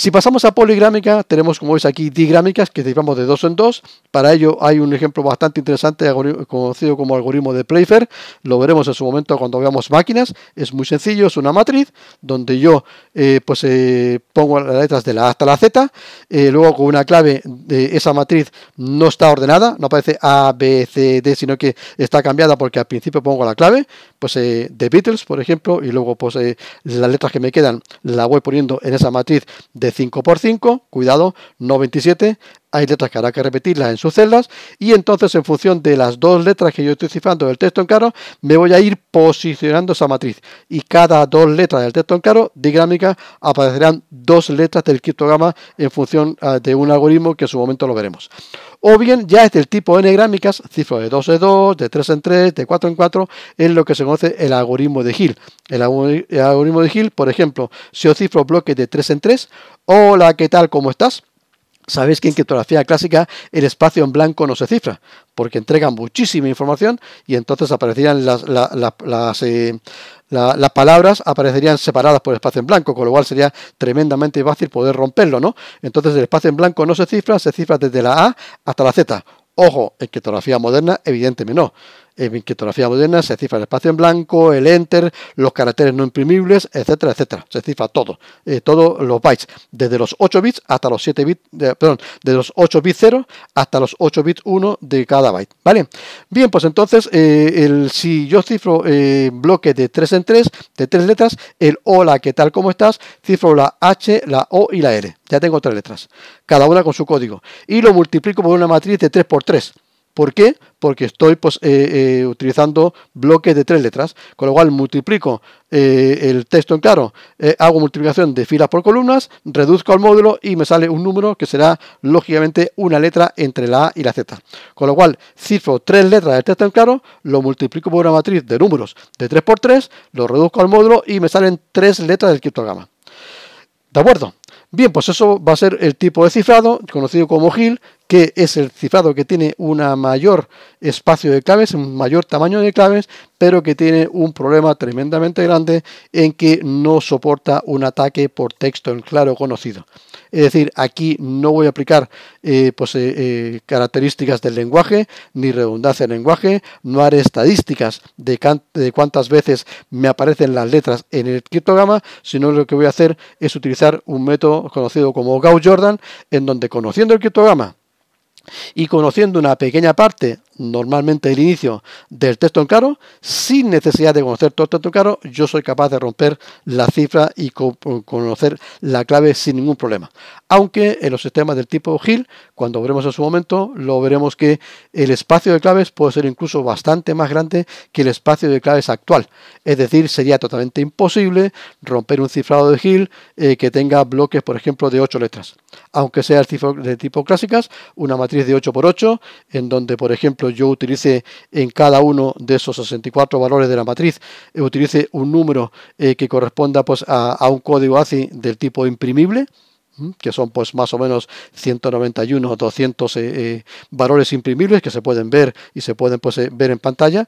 Si pasamos a poligrámica, tenemos como veis aquí digrámicas que derivamos de dos en dos. Para ello hay un ejemplo bastante interesante conocido como algoritmo de Playfair. Lo veremos en su momento cuando veamos máquinas. Es muy sencillo, es una matriz donde yo eh, pues eh, pongo las letras de la A hasta la Z. Eh, luego con una clave de esa matriz no está ordenada, no aparece A, B, C, D, sino que está cambiada porque al principio pongo la clave, pues de Beatles, por ejemplo, y luego pues las letras que me quedan las voy poniendo en esa matriz de 5 por 5, cuidado, no 27, hay letras que habrá que repetirlas en sus celdas y entonces en función de las dos letras que yo estoy cifrando del texto en caro me voy a ir posicionando esa matriz y cada dos letras del texto en caro digrámica aparecerán dos letras del criptograma en función ah, de un algoritmo que en su momento lo veremos o bien ya es del tipo n grámicas cifras de 2 en 2 de 3 en 3 de 4 en 4 es lo que se conoce el algoritmo de Hill el algoritmo de Hill por ejemplo si yo cifro bloques de 3 en 3 hola qué tal cómo estás Sabéis que en criptografía clásica el espacio en blanco no se cifra, porque entrega muchísima información y entonces aparecerían eh, las, palabras aparecerían separadas por el espacio en blanco, con lo cual sería tremendamente fácil poder romperlo, ¿no? Entonces el espacio en blanco no se cifra, se cifra desde la A hasta la Z. Ojo, en criptografía moderna, evidentemente no en criptografía moderna se cifra el espacio en blanco, el enter, los caracteres no imprimibles, etcétera, etcétera. Se cifra todo, eh, todos los bytes, desde los 8 bits hasta los 7 bits, perdón, de los 8 bits 0 hasta los 8 bits 1 de cada byte, ¿vale? Bien, pues entonces, eh, el, si yo cifro eh, bloques de 3 en 3, de 3 letras, el hola, ¿qué tal, cómo estás? Cifro la H, la O y la R. Ya tengo tres letras, cada una con su código. Y lo multiplico por una matriz de 3 por 3 ¿Por qué? Porque estoy pues, eh, eh, utilizando bloques de tres letras, con lo cual multiplico eh, el texto en claro, hago multiplicación de filas por columnas, reduzco al módulo y me sale un número que será lógicamente una letra entre la A y la Z. Con lo cual cifro tres letras del texto en claro, lo multiplico por una matriz de números de 3 por 3, lo reduzco al módulo y me salen tres letras del criptograma. ¿De acuerdo? Bien, pues eso va a ser el tipo de cifrado, conocido como GIL, que es el cifrado que tiene un mayor espacio de claves, un mayor tamaño de claves, pero que tiene un problema tremendamente grande en que no soporta un ataque por texto en claro conocido. Es decir, aquí no voy a aplicar eh, pues, eh, eh, características del lenguaje, ni redundancia del lenguaje, no haré estadísticas de, de cuántas veces me aparecen las letras en el criptograma, sino lo que voy a hacer es utilizar un método conocido como Gauss-Jordan, en donde conociendo el criptograma, y conociendo una pequeña parte normalmente el inicio del texto en claro, sin necesidad de conocer todo el texto en claro, yo soy capaz de romper la cifra y conocer la clave sin ningún problema. Aunque en los sistemas del tipo GIL, cuando veremos en su momento, lo veremos que el espacio de claves puede ser incluso bastante más grande que el espacio de claves actual. Es decir, sería totalmente imposible romper un cifrado de GIL eh, que tenga bloques, por ejemplo, de 8 letras. Aunque sea el de tipo clásicas, una matriz de 8 por 8, en donde, por ejemplo, yo utilice en cada uno de esos 64 valores de la matriz, eh, utilice un número eh, que corresponda pues, a, un código ACI del tipo imprimible, que son pues más o menos 191 o 200 valores imprimibles que se pueden ver y se pueden pues, eh, ver en pantalla,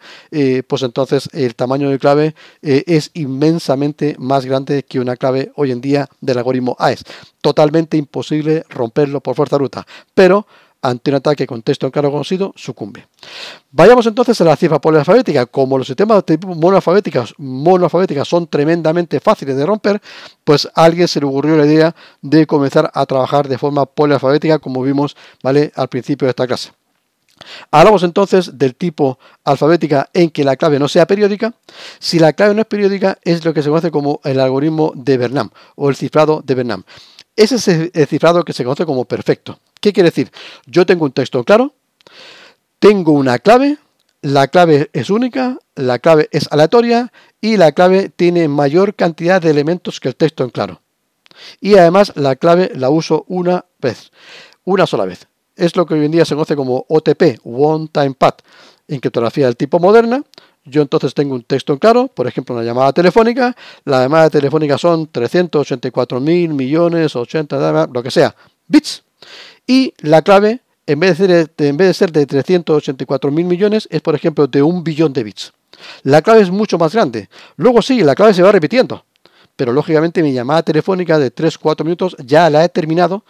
pues entonces el tamaño de clave es inmensamente más grande que una clave hoy en día del algoritmo AES. Totalmente imposible romperlo por fuerza ruta, pero ante un ataque con texto en claro conocido, sucumbe. Vayamos entonces a la cifra polialfabética. Como los sistemas de tipo monoalfabéticas, son tremendamente fáciles de romper, pues a alguien se le ocurrió la idea de comenzar a trabajar de forma polialfabética, como vimos ¿vale? al principio de esta clase. Hablamos entonces del tipo alfabética en que la clave no sea periódica. Si la clave no es periódica, es lo que se conoce como el algoritmo de Bernam o el cifrado de Bernam. Ese es el cifrado que se conoce como perfecto. ¿Qué quiere decir? Yo tengo un texto claro, tengo una clave, la clave es única, la clave es aleatoria y la clave tiene mayor cantidad de elementos que el texto en claro. Y además la clave la uso una vez, una sola vez. Es lo que hoy en día se conoce como OTP, One Time Path, en criptografía del tipo moderna, yo entonces tengo un texto en claro, por ejemplo, una llamada telefónica. La llamada telefónica son 384 mil millones, 80, lo que sea, bits. Y la clave, en vez de ser en vez de, ser de 384 mil millones, es, por ejemplo, de un billón de bits. La clave es mucho más grande. Luego sí, la clave se va repitiendo. Pero lógicamente mi llamada telefónica de 3-4 minutos ya la he terminado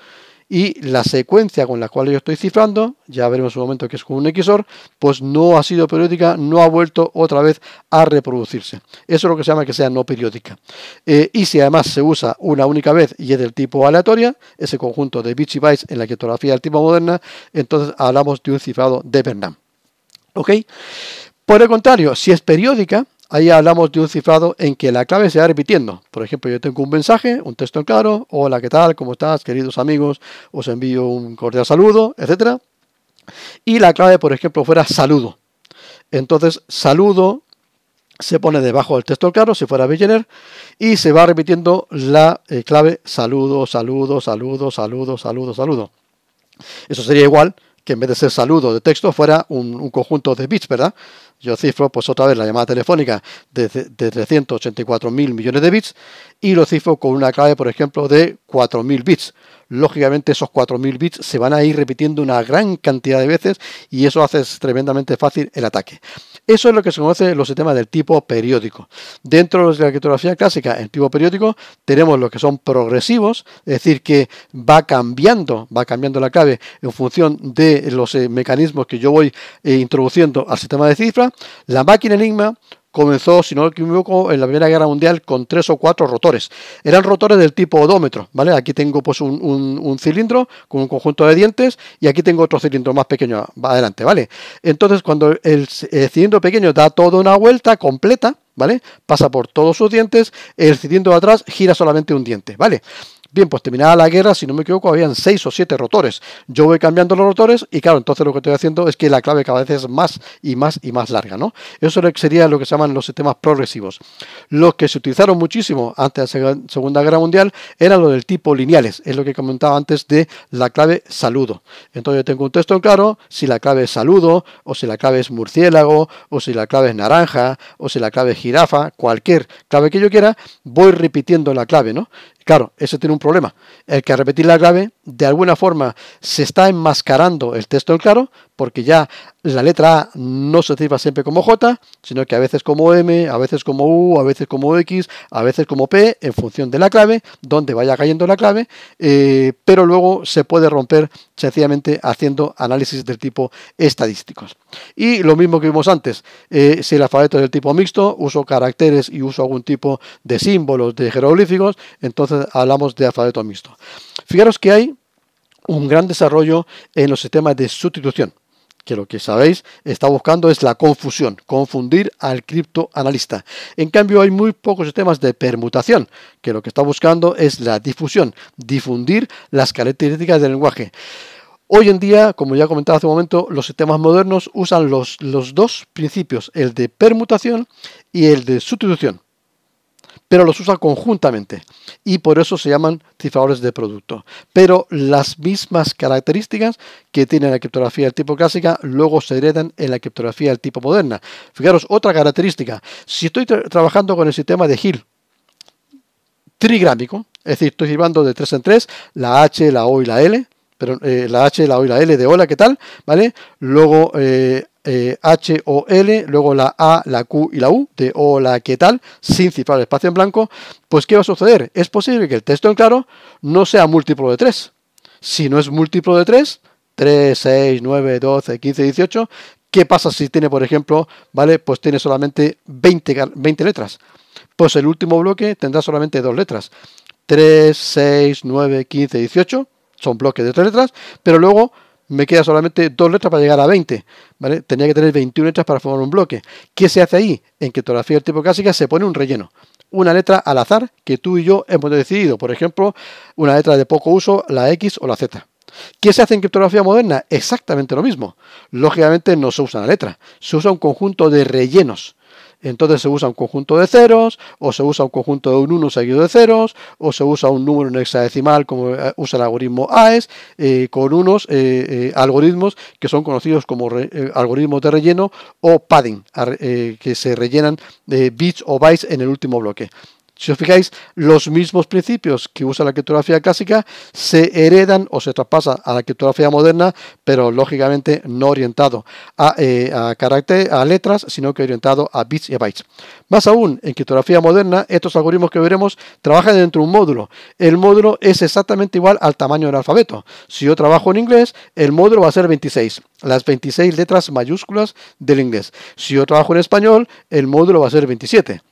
y la secuencia con la cual yo estoy cifrando, ya veremos un momento que es con un XOR, pues no ha sido periódica, no ha vuelto otra vez a reproducirse. Eso es lo que se llama que sea no periódica. Eh, y si además se usa una única vez y es del tipo aleatoria, ese conjunto de bits y bytes en la criptografía del tipo moderna, entonces hablamos de un cifrado de Bernam. ¿Ok? Por el contrario, si es periódica, ahí hablamos de un cifrado en que la clave se va repitiendo. Por ejemplo, yo tengo un mensaje, un texto claro, hola, ¿qué tal? ¿Cómo estás, queridos amigos? Os envío un cordial saludo, etc. Y la clave, por ejemplo, fuera saludo. Entonces, saludo se pone debajo del texto claro, si fuera Beginner, y se va repitiendo la eh, clave saludo, saludo, saludo, saludo, saludo, saludo. Eso sería igual que en vez de ser saludo de texto fuera un, un conjunto de bits, ¿verdad? yo cifro pues otra vez la llamada telefónica de, de mil millones de bits y lo cifro con una clave, por ejemplo, de 4.000 bits. Lógicamente esos 4.000 bits se van a ir repitiendo una gran cantidad de veces y eso hace tremendamente fácil el ataque. Eso es lo que se conoce en los sistemas del tipo periódico. Dentro de la criptografía clásica, el tipo periódico, tenemos lo que son progresivos, es decir, que va cambiando, va cambiando la clave en función de los eh, mecanismos que yo voy eh, introduciendo al sistema de cifras. La máquina enigma, comenzó, si no me equivoco, en la Primera Guerra Mundial con tres o cuatro rotores. Eran rotores del tipo odómetro, ¿vale? Aquí tengo pues un, cilindro con un conjunto de dientes y aquí tengo otro cilindro más pequeño adelante, ¿vale? Entonces, cuando el, el cilindro pequeño da toda una vuelta completa, ¿vale? Pasa por todos sus dientes, el cilindro de atrás gira solamente un diente, ¿vale? Bien, pues terminada la guerra, si no me equivoco, habían seis o siete rotores. Yo voy cambiando los rotores y claro, entonces lo que estoy haciendo es que la clave cada vez es más y más y más larga, ¿no? Eso sería lo que se llaman los sistemas progresivos. Los que se utilizaron muchísimo antes de la Segunda Guerra Mundial eran los del tipo lineales, es lo que comentaba antes de la clave saludo. Entonces yo tengo un texto claro si la clave es saludo, o si la clave es murciélago, o si la clave es naranja, o si la clave es jirafa, cualquier clave que yo quiera, voy repitiendo la clave, ¿no? Claro, eso tiene un problema. El que al repetir la clave, de alguna forma, se está enmascarando el texto del claro, porque ya la letra A no se cifra siempre como J, sino que a veces como M, a veces como U, a veces como X, a veces como P, en función de la clave, donde vaya cayendo la clave, eh, pero luego se puede romper sencillamente haciendo análisis del tipo estadísticos. Y lo mismo que vimos antes, eh, si el alfabeto es del tipo mixto, uso caracteres y uso algún tipo de símbolos, de jeroglíficos, entonces hablamos de alfabeto mixto. Fijaros que hay un gran desarrollo en los sistemas de sustitución que lo que sabéis está buscando es la confusión, confundir al criptoanalista. En cambio, hay muy pocos sistemas de permutación, que lo que está buscando es la difusión, difundir las características del lenguaje. Hoy en día, como ya comentaba hace un momento, los sistemas modernos usan los, los dos principios, el de permutación y el de sustitución pero los usa conjuntamente y por eso se llaman cifradores de producto. Pero las mismas características que tiene la criptografía del tipo clásica luego se heredan en la criptografía del tipo moderna. Fijaros, otra característica, si estoy trabajando con el sistema de Hill trigrámico, es decir, estoy llevando de 3 en 3 la H, la O y la L, pero eh, la H, la O y la L de hola, ¿qué tal? ¿Vale? Luego eh, eh, H O L, luego la A, la Q y la U, de la ¿qué tal? Sin cifrar el espacio en blanco, pues ¿qué va a suceder? Es posible que el texto en claro no sea múltiplo de 3. Si no es múltiplo de 3, 3, 6, 9, 12, 15, 18, ¿qué pasa si tiene, por ejemplo, ¿vale? Pues tiene solamente 20, 20 letras. Pues el último bloque tendrá solamente dos letras. 3, 6, 9, 15, 18, son bloques de tres letras, pero luego me queda solamente dos letras para llegar a 20. ¿vale? Tenía que tener 21 letras para formar un bloque. ¿Qué se hace ahí? En criptografía tipo clásica se pone un relleno. Una letra al azar que tú y yo hemos decidido. Por ejemplo, una letra de poco uso, la X o la Z. ¿Qué se hace en criptografía moderna? Exactamente lo mismo. Lógicamente no se usa una letra, se usa un conjunto de rellenos. Entonces se usa un conjunto de ceros, o se usa un conjunto de un 1 seguido de ceros, o se usa un número en hexadecimal como eh, usa el algoritmo AES, eh, con unos eh, algoritmos que son conocidos como algoritmos de relleno o padding, que se rellenan bits o bytes en el último bloque. Si os fijáis, los mismos principios que usa la criptografía clásica se heredan o se traspasan a la criptografía moderna, pero lógicamente no orientado a, eh, carácter, a letras, sino que orientado a bits y bytes. Más aún, en criptografía moderna, estos algoritmos que veremos trabajan dentro de un módulo. El módulo es exactamente igual al tamaño del alfabeto. Si yo trabajo en inglés, el módulo va a ser 26, las 26 letras mayúsculas del inglés. Si yo trabajo en español, el módulo va a ser 27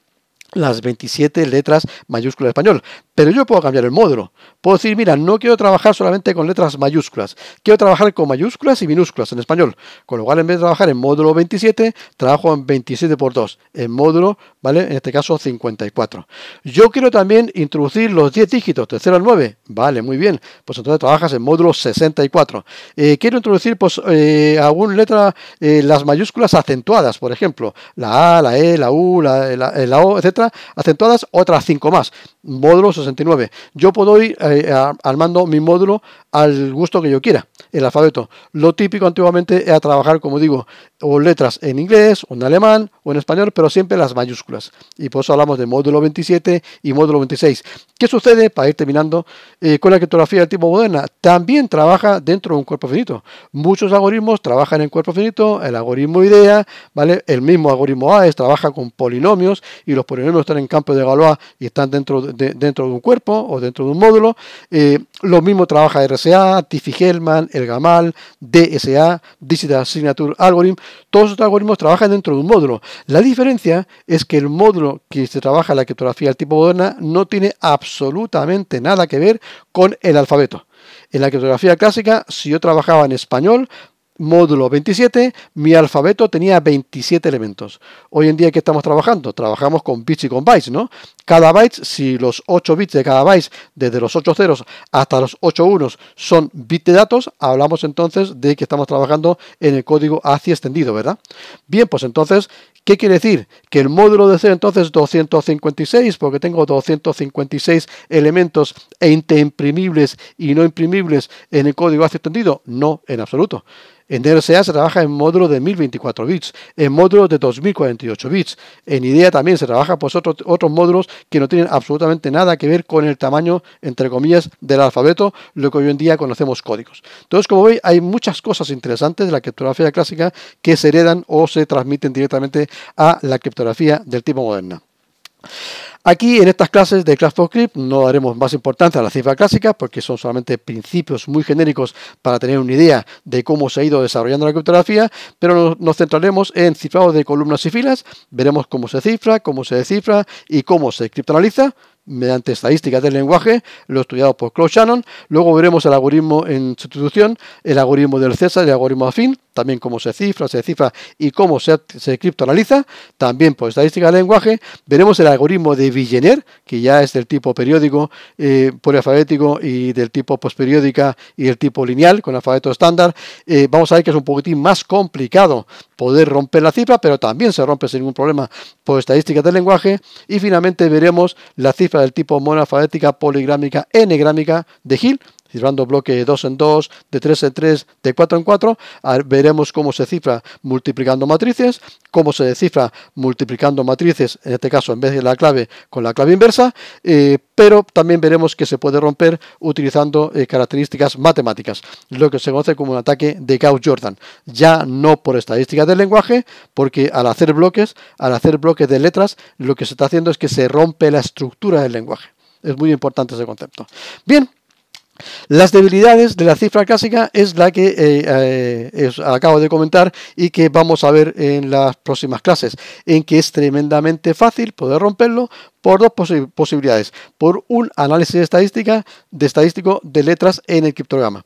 las 27 letras mayúsculas español. Pero yo puedo cambiar el módulo. Puedo decir, mira, no quiero trabajar solamente con letras mayúsculas. Quiero trabajar con mayúsculas y minúsculas en español. Con lo cual, en vez de trabajar en módulo 27, trabajo en 27 por 2. En módulo, ¿vale? En este caso, 54. Yo quiero también introducir los 10 dígitos, de 0 al 9. Vale, muy bien. Pues entonces trabajas en módulo 64. Eh, quiero introducir, pues, eh, letra, eh, las mayúsculas acentuadas, por ejemplo. La A, la E, la U, la, la O, etc hacen acentuadas, otras 5 más. Módulo 69. Yo puedo ir eh, armando mi módulo al gusto que yo quiera, el alfabeto. Lo típico antiguamente era trabajar, como digo, o letras en inglés, o en alemán, o en español, pero siempre las mayúsculas. Y por eso hablamos de módulo 27 y módulo 26. ¿Qué sucede, para ir terminando, eh, con la criptografía del tipo moderna? También trabaja dentro de un cuerpo finito. Muchos algoritmos trabajan en cuerpo finito, el algoritmo idea, ¿vale? El mismo algoritmo AES trabaja con polinomios y los polinomios están en campo de Galois y están dentro de, dentro de un cuerpo o dentro de un módulo. Eh, lo mismo trabaja RSA, Tiffy-Hellman, El-Gamal, DSA, Digital Signature Algorithm. Todos estos algoritmos trabajan dentro de un módulo. La diferencia es que el módulo que se trabaja en la criptografía del tipo moderna no tiene absolutamente nada que ver con el alfabeto. En la criptografía clásica, si yo trabajaba en español, módulo 27, mi alfabeto tenía 27 elementos. Hoy en día, ¿qué estamos trabajando? Trabajamos con bits y con bytes, ¿no? cada byte, si los 8 bits de cada byte, desde los 8 ceros hasta los 8 unos, son bits de datos, hablamos entonces de que estamos trabajando en el código ACI extendido, ¿verdad? Bien, pues entonces, ¿qué quiere decir? Que el módulo de ser entonces 256, porque tengo 256 elementos e imprimibles y no imprimibles en el código ACI extendido. No, en absoluto. En DLCA se trabaja en módulo de 1024 bits, en módulos de 2048 bits. En IDEA también se trabaja pues, otros módulos que no tienen absolutamente nada que ver con el tamaño, entre comillas, del alfabeto, lo que hoy en día conocemos códigos. Entonces, como veis, hay muchas cosas interesantes de la criptografía clásica que se heredan o se transmiten directamente a la criptografía del tipo moderna. Aquí en estas clases de Class for no daremos más importancia a las cifras clásicas porque son solamente principios muy genéricos para tener una idea de cómo se ha ido desarrollando la criptografía, pero nos centraremos en cifrados de columnas y filas, veremos cómo se cifra, cómo se descifra y cómo se criptoanaliza mediante estadísticas del lenguaje, lo estudiado por Claude Shannon, luego veremos el algoritmo en sustitución, el algoritmo del César y el algoritmo afín, también cómo se cifra, se cifra y cómo se, se criptoanaliza. También por estadística del lenguaje veremos el algoritmo de Villeneuve, que ya es del tipo periódico, eh, polialfabético y del tipo posperiódica y el tipo lineal con alfabeto estándar. Eh, vamos a ver que es un poquitín más complicado poder romper la cifra, pero también se rompe sin ningún problema por estadística del lenguaje. Y finalmente veremos la cifra del tipo monoalfabética, poligrámica, enegrámica de Hill cifrando bloques de 2 en 2, de 3 en 3, de 4 en 4. Veremos cómo se cifra multiplicando matrices, cómo se cifra multiplicando matrices, en este caso en vez de la clave con la clave inversa, eh, pero también veremos que se puede romper utilizando eh, características matemáticas, lo que se conoce como un ataque de Gauss-Jordan. Ya no por estadística del lenguaje, porque al hacer bloques, al hacer bloques de letras, lo que se está haciendo es que se rompe la estructura del lenguaje. Es muy importante ese concepto. Bien, las debilidades de la cifra clásica es la que eh, eh, acabo de comentar y que vamos a ver en las próximas clases, en que es tremendamente fácil poder romperlo por dos posibilidades, por un análisis estadística de estadístico de letras en el criptograma,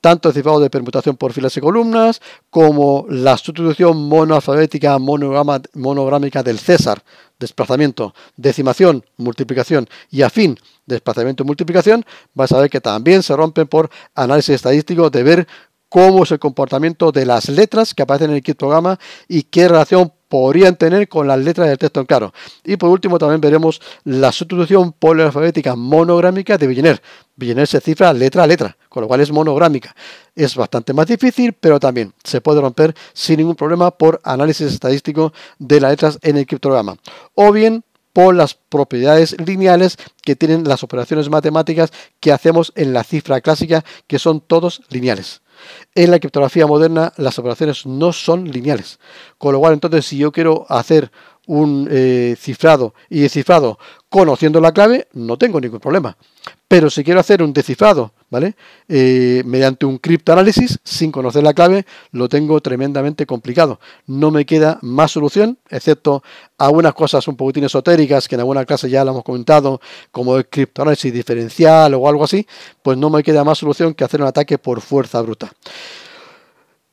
tanto el cifrado de permutación por filas y columnas como la sustitución monoalfabética monográmica del César, desplazamiento, decimación, multiplicación y afín desplazamiento y multiplicación, vas a ver que también se rompen por análisis estadístico de ver cómo es el comportamiento de las letras que aparecen en el criptograma y qué relación podrían tener con las letras del texto en claro. Y por último también veremos la sustitución polialfabética monográmica de Villeneuve. Villeneuve se cifra letra a letra, con lo cual es monográmica. Es bastante más difícil, pero también se puede romper sin ningún problema por análisis estadístico de las letras en el criptograma. O bien por las propiedades lineales que tienen las operaciones matemáticas que hacemos en la cifra clásica, que son todos lineales. En la criptografía moderna las operaciones no son lineales, con lo cual entonces si yo quiero hacer un eh, cifrado y descifrado conociendo la clave, no tengo ningún problema. Pero si quiero hacer un descifrado ¿vale? Eh, mediante un criptoanálisis, sin conocer la clave, lo tengo tremendamente complicado. No me queda más solución, excepto algunas cosas un poquitín esotéricas que en alguna clase ya lo hemos comentado, como el criptoanálisis diferencial o algo así, pues no me queda más solución que hacer un ataque por fuerza bruta.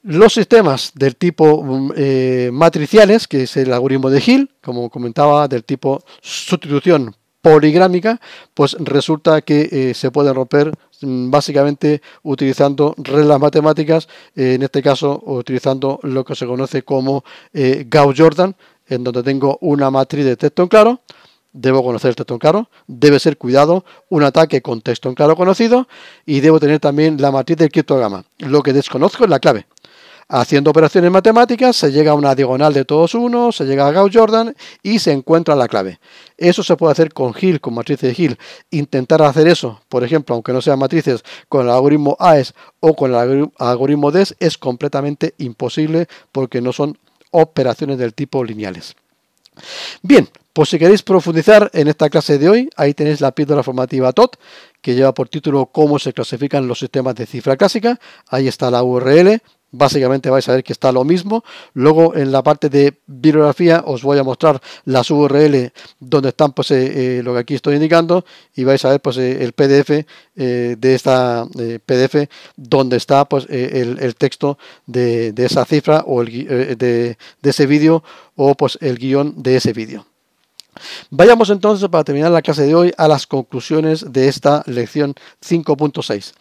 Los sistemas del tipo mm, eh, matriciales, que es el algoritmo de Hill, como comentaba, del tipo sustitución poligrámica, pues resulta que eh, se puede romper Mm, básicamente utilizando reglas matemáticas, eh, en este caso utilizando lo que se conoce como eh, Gauss-Jordan, en donde tengo una matriz de texto en claro, debo conocer el texto en claro, debe ser cuidado un ataque con texto en claro conocido y debo tener también la matriz del criptograma. Lo que desconozco es la clave. Haciendo operaciones matemáticas se llega a una diagonal de todos unos, se llega a Gauss-Jordan y se encuentra la clave. Eso se puede hacer con Hill, con matrices de Hill. Intentar hacer eso, por ejemplo, aunque no sean matrices, con el algoritmo AES o con el algoritmo DES es completamente imposible porque no son operaciones del tipo lineales. Bien, pues si queréis profundizar en esta clase de hoy, ahí tenéis la píldora formativa TOT, que lleva por título Cómo se clasifican los sistemas de cifra clásica. Ahí está la URL básicamente vais a ver que está lo mismo. Luego en la parte de bibliografía os voy a mostrar las URL donde están pues, eh, eh, lo que aquí estoy indicando y vais a ver pues, eh, el PDF de esta PDF donde está pues, el, texto de, esa cifra o el, de, de, ese vídeo o pues, el guión de ese vídeo. Vayamos entonces para terminar la clase de hoy a las conclusiones de esta lección 5.6.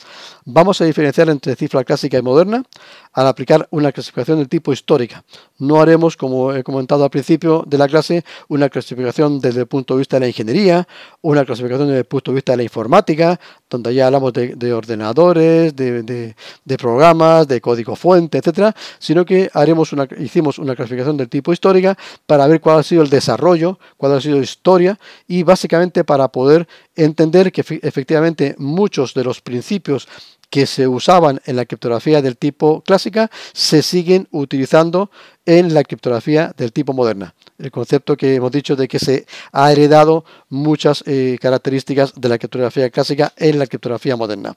Vamos a diferenciar entre cifra clásica y moderna al aplicar una clasificación del tipo histórica. No haremos, como he comentado al principio de la clase, una clasificación desde el punto de vista de la ingeniería, una clasificación desde el punto de vista de la informática, donde ya hablamos de, ordenadores, de, programas, de código fuente, etcétera, sino que haremos una, hicimos una clasificación del tipo histórica para ver cuál ha sido el desarrollo, cuál ha sido la historia y básicamente para poder entender que efectivamente muchos de los principios que se usaban en la criptografía del tipo clásica se siguen utilizando en la criptografía del tipo moderna. El concepto que hemos dicho de que se ha heredado muchas eh, características de la criptografía clásica en la criptografía moderna.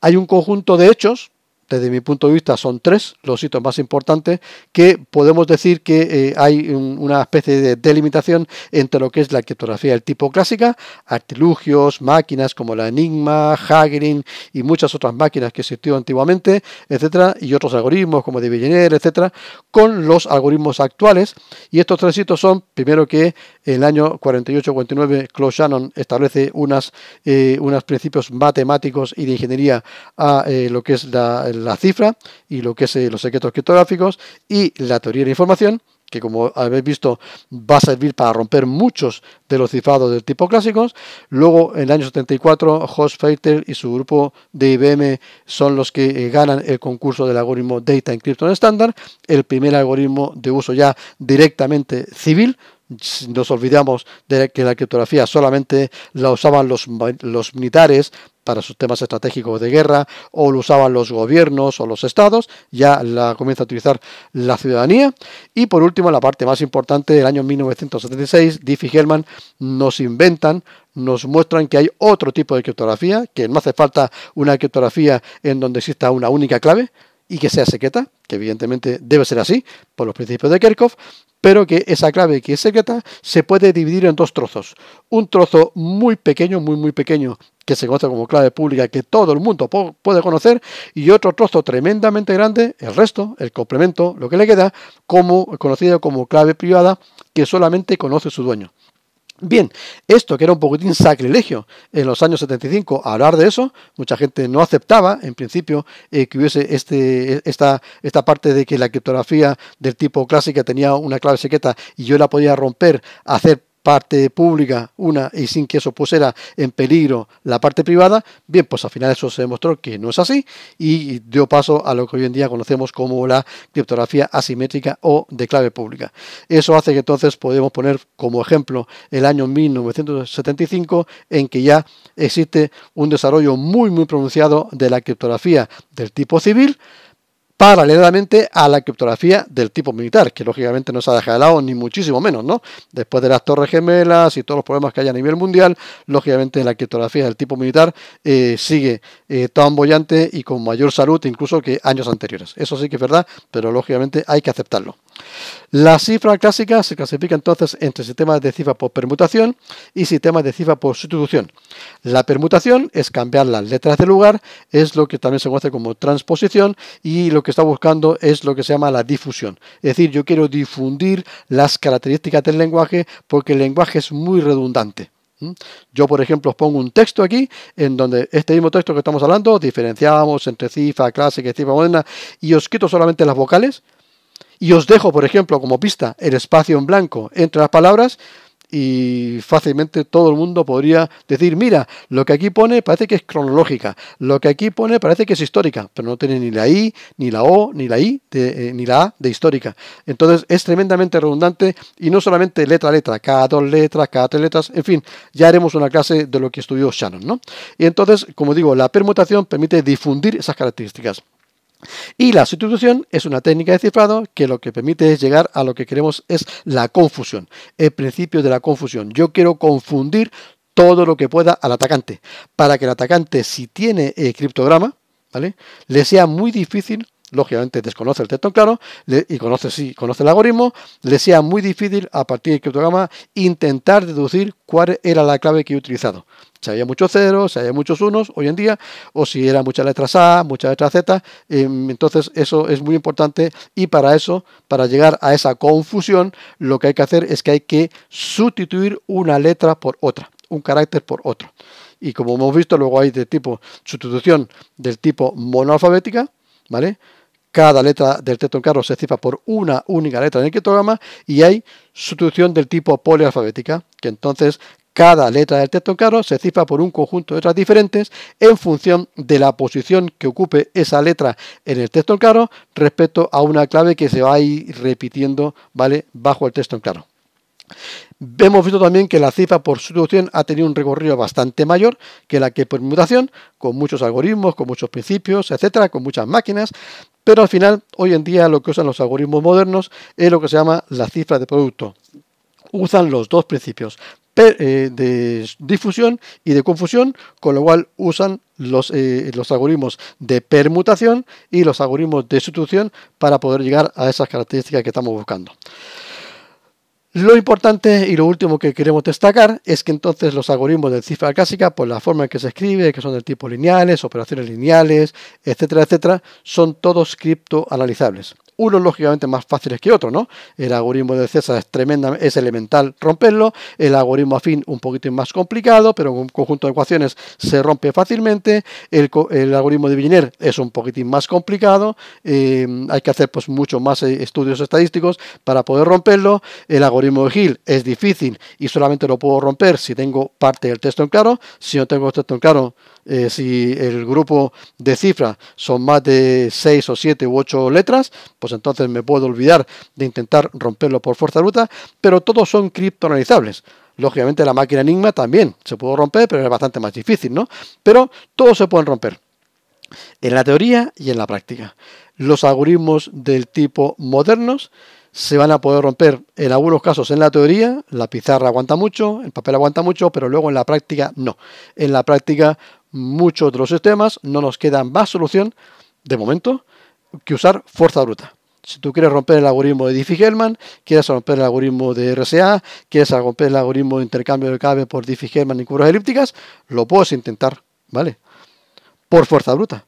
Hay un conjunto de hechos desde mi punto de vista, son tres los hitos más importantes que podemos decir que eh, hay una especie de delimitación entre lo que es la criptografía del tipo clásica, artilugios, máquinas como la Enigma, Hagelin y muchas otras máquinas que existió antiguamente, etcétera, y otros algoritmos como de Villeneuve, etcétera, con los algoritmos actuales. Y estos tres hitos son, primero que en el año 48-49 Claude Shannon establece unas, eh, unos principios matemáticos y de ingeniería a eh, lo que es la la cifra y lo que es eh, los secretos criptográficos y la teoría de la información, que como habéis visto va a servir para romper muchos de los cifrados del tipo clásicos. Luego, en el año 74, Hoss Feiter y su grupo de IBM son los que eh, ganan el concurso del algoritmo Data Encryption Standard, el primer algoritmo de uso ya directamente civil, nos olvidamos de que la criptografía solamente la usaban los, los militares para sus temas estratégicos de guerra, o lo usaban los gobiernos o los estados, ya la comienza a utilizar la ciudadanía. Y por último, la parte más importante del año 1976, Diff y Hellman nos inventan, nos muestran que hay otro tipo de criptografía, que no hace falta una criptografía en donde exista una única clave, y que sea secreta, que evidentemente debe ser así por los principios de Kirchhoff pero que esa clave que es secreta se puede dividir en dos trozos. Un trozo muy pequeño, muy, muy pequeño, que se conoce como clave pública, que todo el mundo puede conocer, y otro trozo tremendamente grande, el resto, el complemento, lo que le queda, como, conocido como clave privada, que solamente conoce su dueño. Bien, esto que era un poquitín sacrilegio en los años 75, hablar de eso, mucha gente no aceptaba en principio eh, que hubiese este, esta, esta parte de que la criptografía del tipo clásica tenía una clave secreta y yo la podía romper, hacer parte pública una y sin que eso pusiera en peligro la parte privada, bien, pues al final eso se demostró que no es así y dio paso a lo que hoy en día conocemos como la criptografía asimétrica o de clave pública. Eso hace que entonces podemos poner como ejemplo el año 1975 en que ya existe un desarrollo muy muy pronunciado de la criptografía del tipo civil paralelamente a la criptografía del tipo militar, que lógicamente no se ha dejado de lado ni muchísimo menos, ¿no? Después de las torres gemelas y todos los problemas que hay a nivel mundial, lógicamente la criptografía del tipo militar eh, sigue eh, tan bollante y con mayor salud incluso que años anteriores. Eso sí que es verdad, pero lógicamente hay que aceptarlo la cifra clásica se clasifica entonces entre sistemas de cifra por permutación y sistemas de cifra por sustitución. La permutación es cambiar las letras de lugar, es lo que también se conoce como transposición y lo que está buscando es lo que se llama la difusión. Es decir, yo quiero difundir las características del lenguaje porque el lenguaje es muy redundante. Yo, por ejemplo, os pongo un texto aquí en donde este mismo texto que estamos hablando diferenciamos entre cifra clásica y cifra moderna y os quito solamente las vocales y os dejo, por ejemplo, como pista, el espacio en blanco entre las palabras y fácilmente todo el mundo podría decir, mira, lo que aquí pone parece que es cronológica, lo que aquí pone parece que es histórica, pero no tiene ni la I, ni la O, ni la I, eh, ni la A de histórica. Entonces es tremendamente redundante y no solamente letra a letra, cada dos letras, cada tres letras, en fin, ya haremos una clase de lo que estudió Shannon, Y entonces, como digo, la permutación permite difundir esas características. Y la sustitución es una técnica de cifrado que lo que permite es llegar a lo que queremos es la confusión, el principio de la confusión. Yo quiero confundir todo lo que pueda al atacante, para que el atacante, si tiene el eh, criptograma, ¿vale? Le sea muy difícil lógicamente desconoce el texto claro y conoce, sí, conoce el algoritmo, le sea muy difícil a partir del criptograma intentar deducir cuál era la clave que he utilizado. Si había muchos ceros, si había muchos unos hoy en día, o si eran muchas letras A, muchas letras Z. Em, entonces eso es muy importante y para eso, para llegar a esa confusión, lo que hay que hacer es que hay que sustituir una letra por otra, un carácter por otro. Y como hemos visto, luego hay de tipo sustitución del tipo monoalfabética, ¿vale? Cada letra del texto en claro se cifra por una única letra en el criptograma y hay sustitución del tipo polialfabética, que entonces cada letra del texto en claro se cifra por un conjunto de letras diferentes en función de la posición que ocupe esa letra en el texto en claro respecto a una clave que se va a ir repitiendo ¿vale? bajo el texto en claro. Hemos visto también que la cifra por sustitución ha tenido un recorrido bastante mayor que la que por mutación, con muchos algoritmos, con muchos principios, etcétera, con muchas máquinas, pero al final, hoy en día lo que usan los algoritmos modernos es lo que se llama la cifra de producto. Usan los dos principios eh, de difusión y de confusión, con lo cual usan los, eh, los algoritmos de permutación y los algoritmos de sustitución para poder llegar a esas características que estamos buscando. Lo importante y lo último que queremos destacar es que entonces los algoritmos de cifra clásica, por la forma en que se escribe, que son del tipo lineales, operaciones lineales, etcétera, etcétera, son todos criptoanalizables unos lógicamente más fáciles que otro, ¿no? El algoritmo de César es tremenda, es elemental romperlo, el algoritmo afín un poquito más complicado, pero un conjunto de ecuaciones se rompe fácilmente, el, algoritmo de Villeneuve es un poquitín más complicado, eh, hay que hacer pues muchos más eh, estudios estadísticos para poder romperlo, el algoritmo de Hill es difícil y solamente lo puedo romper si tengo parte del texto en claro, si no tengo el texto en claro, eh, si el grupo de cifras son más de 6 o 7 u 8 letras, pues entonces me puedo olvidar de intentar romperlo por fuerza bruta, pero todos son criptoanalizables. Lógicamente la máquina Enigma también se puede romper, pero es bastante más difícil, ¿no? Pero todos se pueden romper, en la teoría y en la práctica. Los algoritmos del tipo modernos se van a poder romper en algunos casos en la teoría, la pizarra aguanta mucho, el papel aguanta mucho, pero luego en la práctica no. En la práctica muchos de los sistemas no nos quedan más solución, de momento, que usar fuerza bruta. Si tú quieres romper el algoritmo de Diffie-Hellman, quieres romper el algoritmo de RSA, quieres romper el algoritmo de intercambio de cables por Diffie-Hellman y curvas elípticas, lo puedes intentar, ¿vale? Por fuerza bruta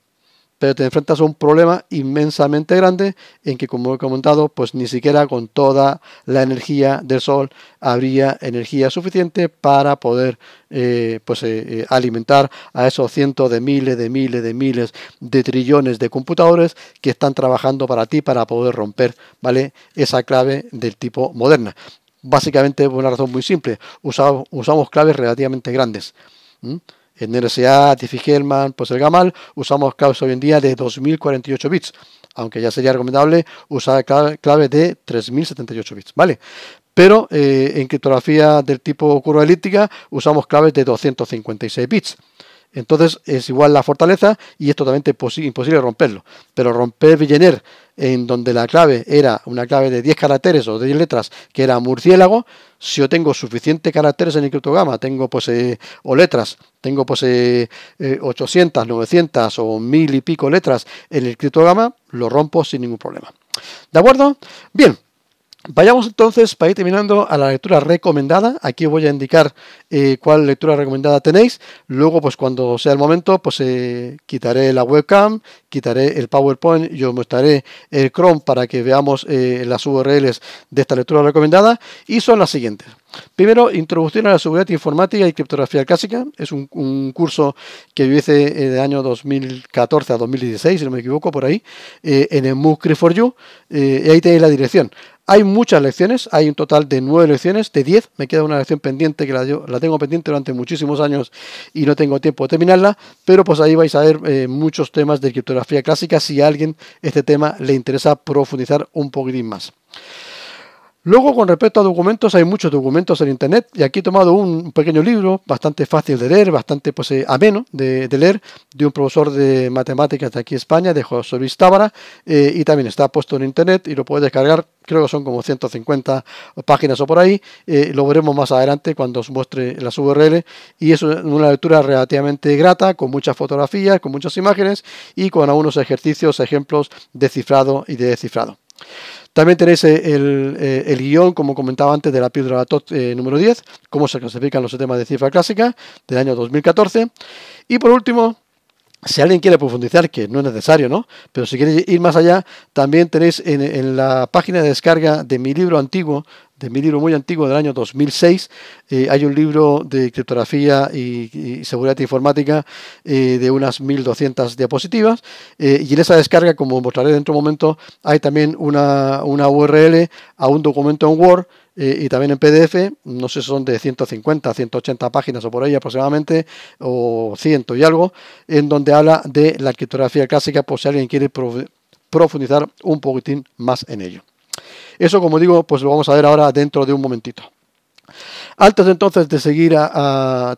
pero te enfrentas a un problema inmensamente grande en que, como he comentado, pues ni siquiera con toda la energía del sol habría energía suficiente para poder eh, pues, eh, eh, alimentar a esos cientos de miles, de miles, de miles, de trillones de computadores que están trabajando para ti para poder romper ¿vale? esa clave del tipo moderna. Básicamente por una razón muy simple, usamos, claves relativamente grandes. En RSA, ah, Diffie-Hellman, pues Gamal usamos claves hoy en día de 2048 bits, aunque ya sería recomendable usar claves de 3078 bits, ¿vale? Pero eh, en criptografía del tipo curva elíptica usamos claves de 256 bits. Entonces es igual la fortaleza y es totalmente imposible romperlo. Pero romper Villeneuve, en donde la clave era una clave de 10 caracteres o de 10 letras, que era murciélago, si yo tengo suficientes caracteres en el criptograma, tengo pues eh, o letras, tengo pues 800, eh, 900 eh, o mil y pico letras en el criptograma, lo rompo sin ningún problema. ¿De acuerdo? Bien. Vayamos entonces, para ir terminando, a la lectura recomendada. Aquí voy a indicar eh, cuál lectura recomendada tenéis. Luego, pues cuando sea el momento, pues eh, quitaré la webcam, quitaré el PowerPoint y os mostraré el Chrome para que veamos eh, las URLs de esta lectura recomendada. Y son las siguientes. Primero, Introducción a la Seguridad Informática y Criptografía Clásica. Es un, curso que hice eh, de año 2014 a 2016, si no me equivoco, por ahí, eh, en el MOOC 4 You. Eh, y ahí tenéis la dirección. Hay muchas lecciones, hay un total de nueve lecciones, de diez. Me queda una lección pendiente que la, tengo pendiente durante muchísimos años y no tengo tiempo de terminarla, pero pues ahí vais a ver muchos temas de criptografía clásica si a alguien este tema le interesa profundizar un poquitín más. Luego, con respecto a documentos, hay muchos documentos en Internet y aquí he tomado un pequeño libro bastante fácil de leer, bastante pues, eh, ameno de, leer, de un profesor de matemáticas de aquí España, de José Luis Távara, eh, y también está puesto en Internet y lo puedes descargar, creo que son como 150 páginas o por ahí, eh, lo veremos más adelante cuando os muestre las URL y es una lectura relativamente grata, con muchas fotografías, con muchas imágenes y con algunos ejercicios, ejemplos de cifrado y de descifrado. También tenéis eh, eh, el, guión, como comentaba antes, de la piedra la TOT eh, número 10, cómo se clasifican los sistemas de cifra clásica del año 2014. Y por último, si alguien quiere profundizar, que no es necesario, ¿no? Pero si quiere ir más allá, también tenéis en, la página de descarga de mi libro antiguo de mi libro muy antiguo del año 2006. Eh, hay un libro de criptografía y, seguridad informática eh, de unas 1200 diapositivas. Eh, y en esa descarga, como mostraré dentro de un momento, hay también una, una URL a un documento en Word y también en PDF, no sé si son de 150, 180 páginas o por ahí aproximadamente, o 100 y algo, en donde habla de la criptografía clásica, por si alguien quiere profundizar un poquitín más en ello. Eso, como digo, pues lo vamos a ver ahora dentro de un momentito. Antes entonces de seguir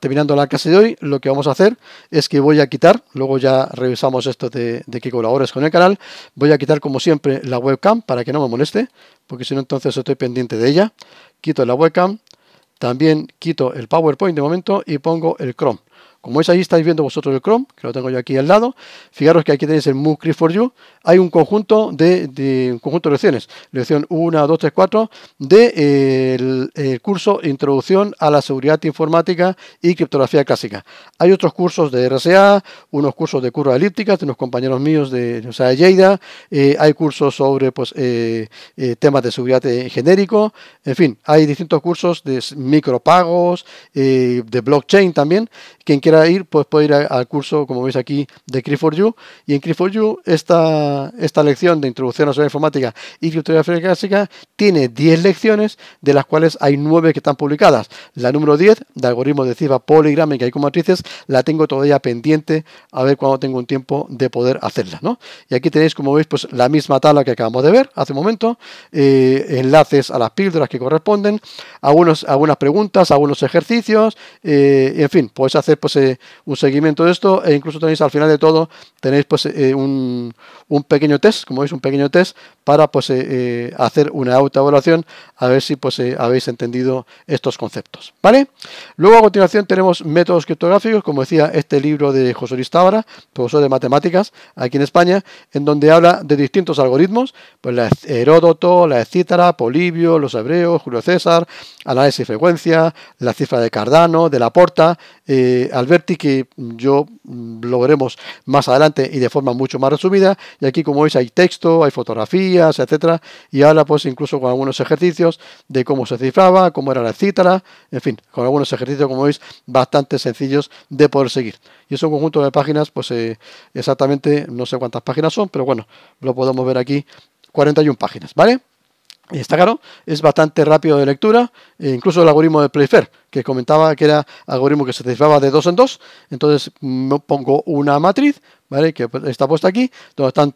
terminando la clase de hoy, lo que vamos a hacer es que voy a quitar, luego ya revisamos esto de, de que colabores con el canal, voy a quitar como siempre la webcam para que no me moleste, porque si no entonces estoy pendiente de ella. Quito la webcam, también quito el PowerPoint de momento y pongo el Chrome. Como veis ahí estáis viendo vosotros el Chrome, que lo tengo yo aquí al lado. Fijaros que aquí tenéis el Move 4 for You. Hay un conjunto de, conjunto de lecciones. Lección 1, 2, 3, 4 de el, curso Introducción a la Seguridad Informática y Criptografía Clásica. Hay otros cursos de RSA, unos cursos de curvas elípticas de unos compañeros míos de, o Lleida. Eh, hay cursos sobre pues, eh, eh, temas de seguridad genérico. En fin, hay distintos cursos de micropagos, de blockchain también. Quien quiera ir, pues puede ir al curso, como veis aquí, de Cree for You. Y en Cree for You, esta, esta lección de introducción a la informática y criptografía clásica tiene 10 lecciones, de las cuales hay 9 que están publicadas. La número 10, de algoritmos de cifra poligrámica y con matrices, la tengo todavía pendiente, a ver cuándo tengo un tiempo de poder hacerla. ¿no? Y aquí tenéis, como veis, pues la misma tabla que acabamos de ver hace un momento, eh, enlaces a las píldoras que corresponden, algunos, algunas preguntas, algunos ejercicios, eh, en fin, podéis hacer pues un seguimiento de esto e incluso tenéis al final de todo, tenéis pues eh, un, pequeño test, como veis un pequeño test para pues eh, eh, hacer una autoevaluación a ver si pues habéis entendido estos conceptos, ¿vale? Luego a continuación tenemos métodos criptográficos, como decía este libro de José Luis profesor de matemáticas aquí en España, en donde habla de distintos algoritmos, pues la e, Heródoto, la e, Cítara, Polibio, los hebreos, Julio César, análisis de frecuencia, la cifra de Cardano, de la Porta, eh, Alberti, que yo mm, lo veremos más adelante y de forma mucho más resumida. Y aquí, como veis, hay texto, hay fotografías, etcétera. Y ahora, pues, incluso con algunos ejercicios de cómo se cifraba, cómo era la cítara, en fin, con algunos ejercicios, como veis, bastante sencillos de poder seguir. Y es un conjunto de páginas, pues, eh, exactamente, no sé cuántas páginas son, pero bueno, lo podemos ver aquí, 41 páginas, ¿vale? está claro, es bastante rápido de lectura, e incluso el algoritmo de Playfair, que comentaba que era algoritmo que se desfaba de dos en dos, entonces mm, pongo una matriz, ¿vale? que está puesta aquí, donde están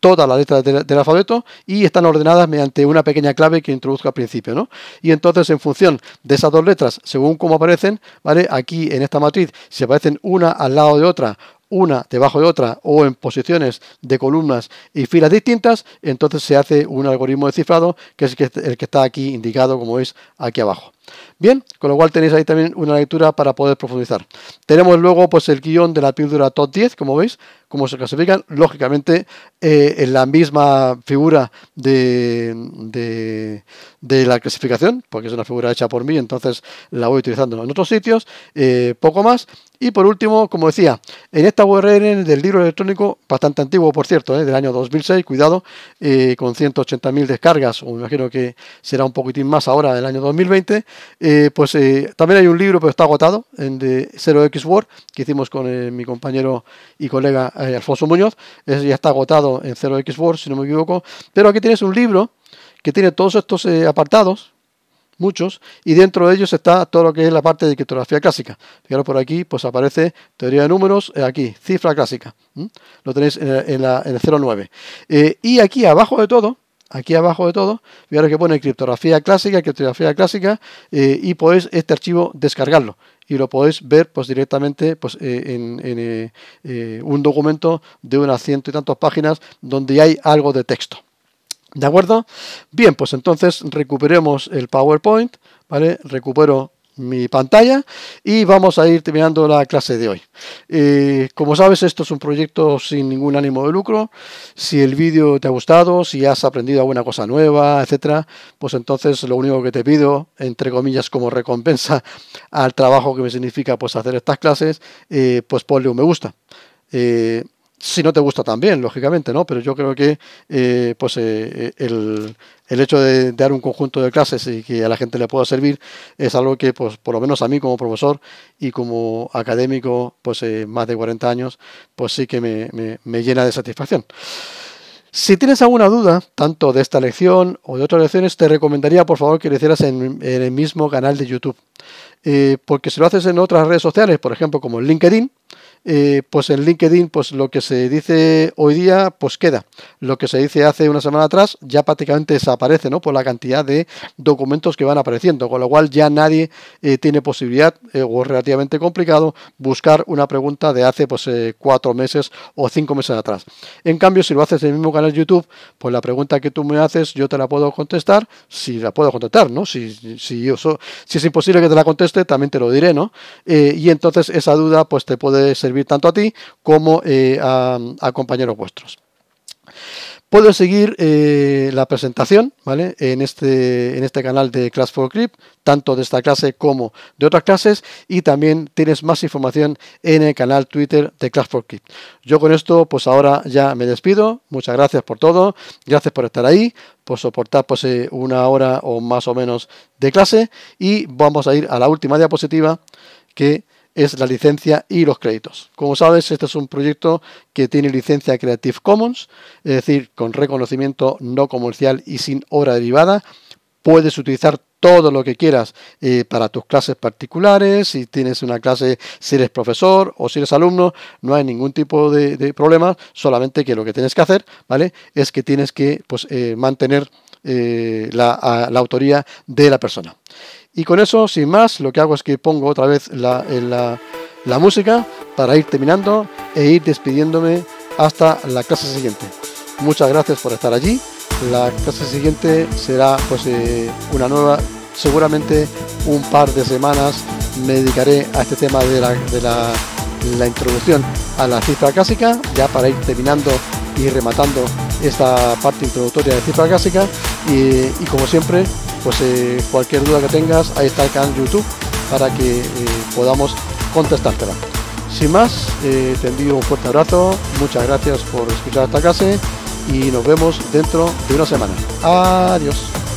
todas las letras del, alfabeto y están ordenadas mediante una pequeña clave que introduzco al principio, ¿no? Y entonces, en función de esas dos letras, según cómo aparecen, ¿vale? Aquí en esta matriz, si aparecen una al lado de otra una debajo de otra o en posiciones de columnas y filas distintas, entonces se hace un algoritmo de cifrado que es el que está aquí indicado como veis aquí abajo. Bien, con lo cual tenéis ahí también una lectura para poder profundizar. Tenemos luego pues el guión de la píldora top 10, como veis, cómo se clasifican, lógicamente eh, en la misma figura de, de, la clasificación, porque es una figura hecha por mí, entonces la voy utilizando en otros sitios, eh, poco más. Y por último, como decía, en esta URL del libro electrónico, bastante antiguo por cierto, eh, del año 2006, cuidado, con 180.000 descargas, o me imagino que será un poquitín más ahora del año 2020, eh, pues eh, también hay un libro, pero está agotado, en de 0X Word, que hicimos con eh, mi compañero y colega Alfonso Muñoz. ya está agotado en 0X Word, si no me equivoco. Pero aquí tienes un libro que tiene todos estos apartados, muchos, y dentro de ellos está todo lo que es la parte de criptografía clásica. Fijaros por aquí, pues aparece teoría de números, aquí, cifra clásica. Lo tenéis en, el 09. y aquí abajo de todo, aquí abajo de todo, ahora que pone criptografía clásica, criptografía clásica, eh, y podéis este archivo descargarlo y lo podéis ver pues directamente pues, eh, en, eh, un documento de unas ciento y tantas páginas donde hay algo de texto. ¿De acuerdo? Bien, pues entonces recuperemos el PowerPoint, ¿vale? Recupero mi pantalla y vamos a ir terminando la clase de hoy. Eh, como sabes, esto es un proyecto sin ningún ánimo de lucro. Si el vídeo te ha gustado, si has aprendido alguna cosa nueva, etcétera, pues entonces lo único que te pido, entre comillas, como recompensa al trabajo que me significa pues hacer estas clases, eh, pues ponle un me gusta. Eh, si no te gusta también, lógicamente, ¿no? Pero yo creo que eh, pues eh, eh, el, hecho de, dar un conjunto de clases y que a la gente le pueda servir es algo que, pues, por lo menos a mí como profesor y como académico, pues más de 40 años, pues sí que me, llena de satisfacción. Si tienes alguna duda, tanto de esta lección o de otras lecciones, te recomendaría por favor que lo hicieras en, el mismo canal de YouTube. porque si lo haces en otras redes sociales, por ejemplo como LinkedIn, eh, pues en LinkedIn, pues lo que se dice hoy día, pues queda. Lo que se dice hace una semana atrás ya prácticamente desaparece, ¿no? Por la cantidad de documentos que van apareciendo, con lo cual ya nadie eh, tiene posibilidad, eh, o es relativamente complicado, buscar una pregunta de hace pues cuatro meses o cinco meses atrás. En cambio, si lo haces en el mismo canal de YouTube, pues la pregunta que tú me haces, yo te la puedo contestar, si la puedo contestar, ¿no? Si, si, yo si es imposible que te la conteste, también te lo diré, ¿no? y entonces esa duda, pues te puede servir tanto a ti como eh, a, compañeros vuestros. Puedo seguir eh, la presentación ¿vale? en, este, en este canal de Class for Clip, tanto de esta clase como de otras clases, y también tienes más información en el canal Twitter de Class for Clip. Yo con esto, pues ahora ya me despido. Muchas gracias por todo, gracias por estar ahí, por soportar pues, eh, una hora o más o menos de clase, y vamos a ir a la última diapositiva que es la licencia y los créditos. Como sabes, este es un proyecto que tiene licencia Creative Commons, es decir, con reconocimiento no comercial y sin obra derivada. Puedes utilizar todo lo que quieras eh, para tus clases particulares, si tienes una clase, si eres profesor o si eres alumno, no hay ningún tipo de, problema, solamente que lo que tienes que hacer, ¿vale? Es que tienes que pues, eh, mantener eh, la autoría de la persona. Y con eso, sin más, lo que hago es que pongo otra vez eh, la, música para ir terminando e ir despidiéndome hasta la clase siguiente. Muchas gracias por estar allí. La clase siguiente será pues eh, una nueva, seguramente un par de semanas me dedicaré a este tema de la, de la introducción a la cifra clásica, ya para ir terminando y rematando esta parte introductoria de cifra clásica y, como siempre pues eh, cualquier duda que tengas ahí está el canal YouTube para que eh, podamos contestártela sin más eh, te envío un fuerte abrazo muchas gracias por escuchar esta clase y nos vemos dentro de una semana adiós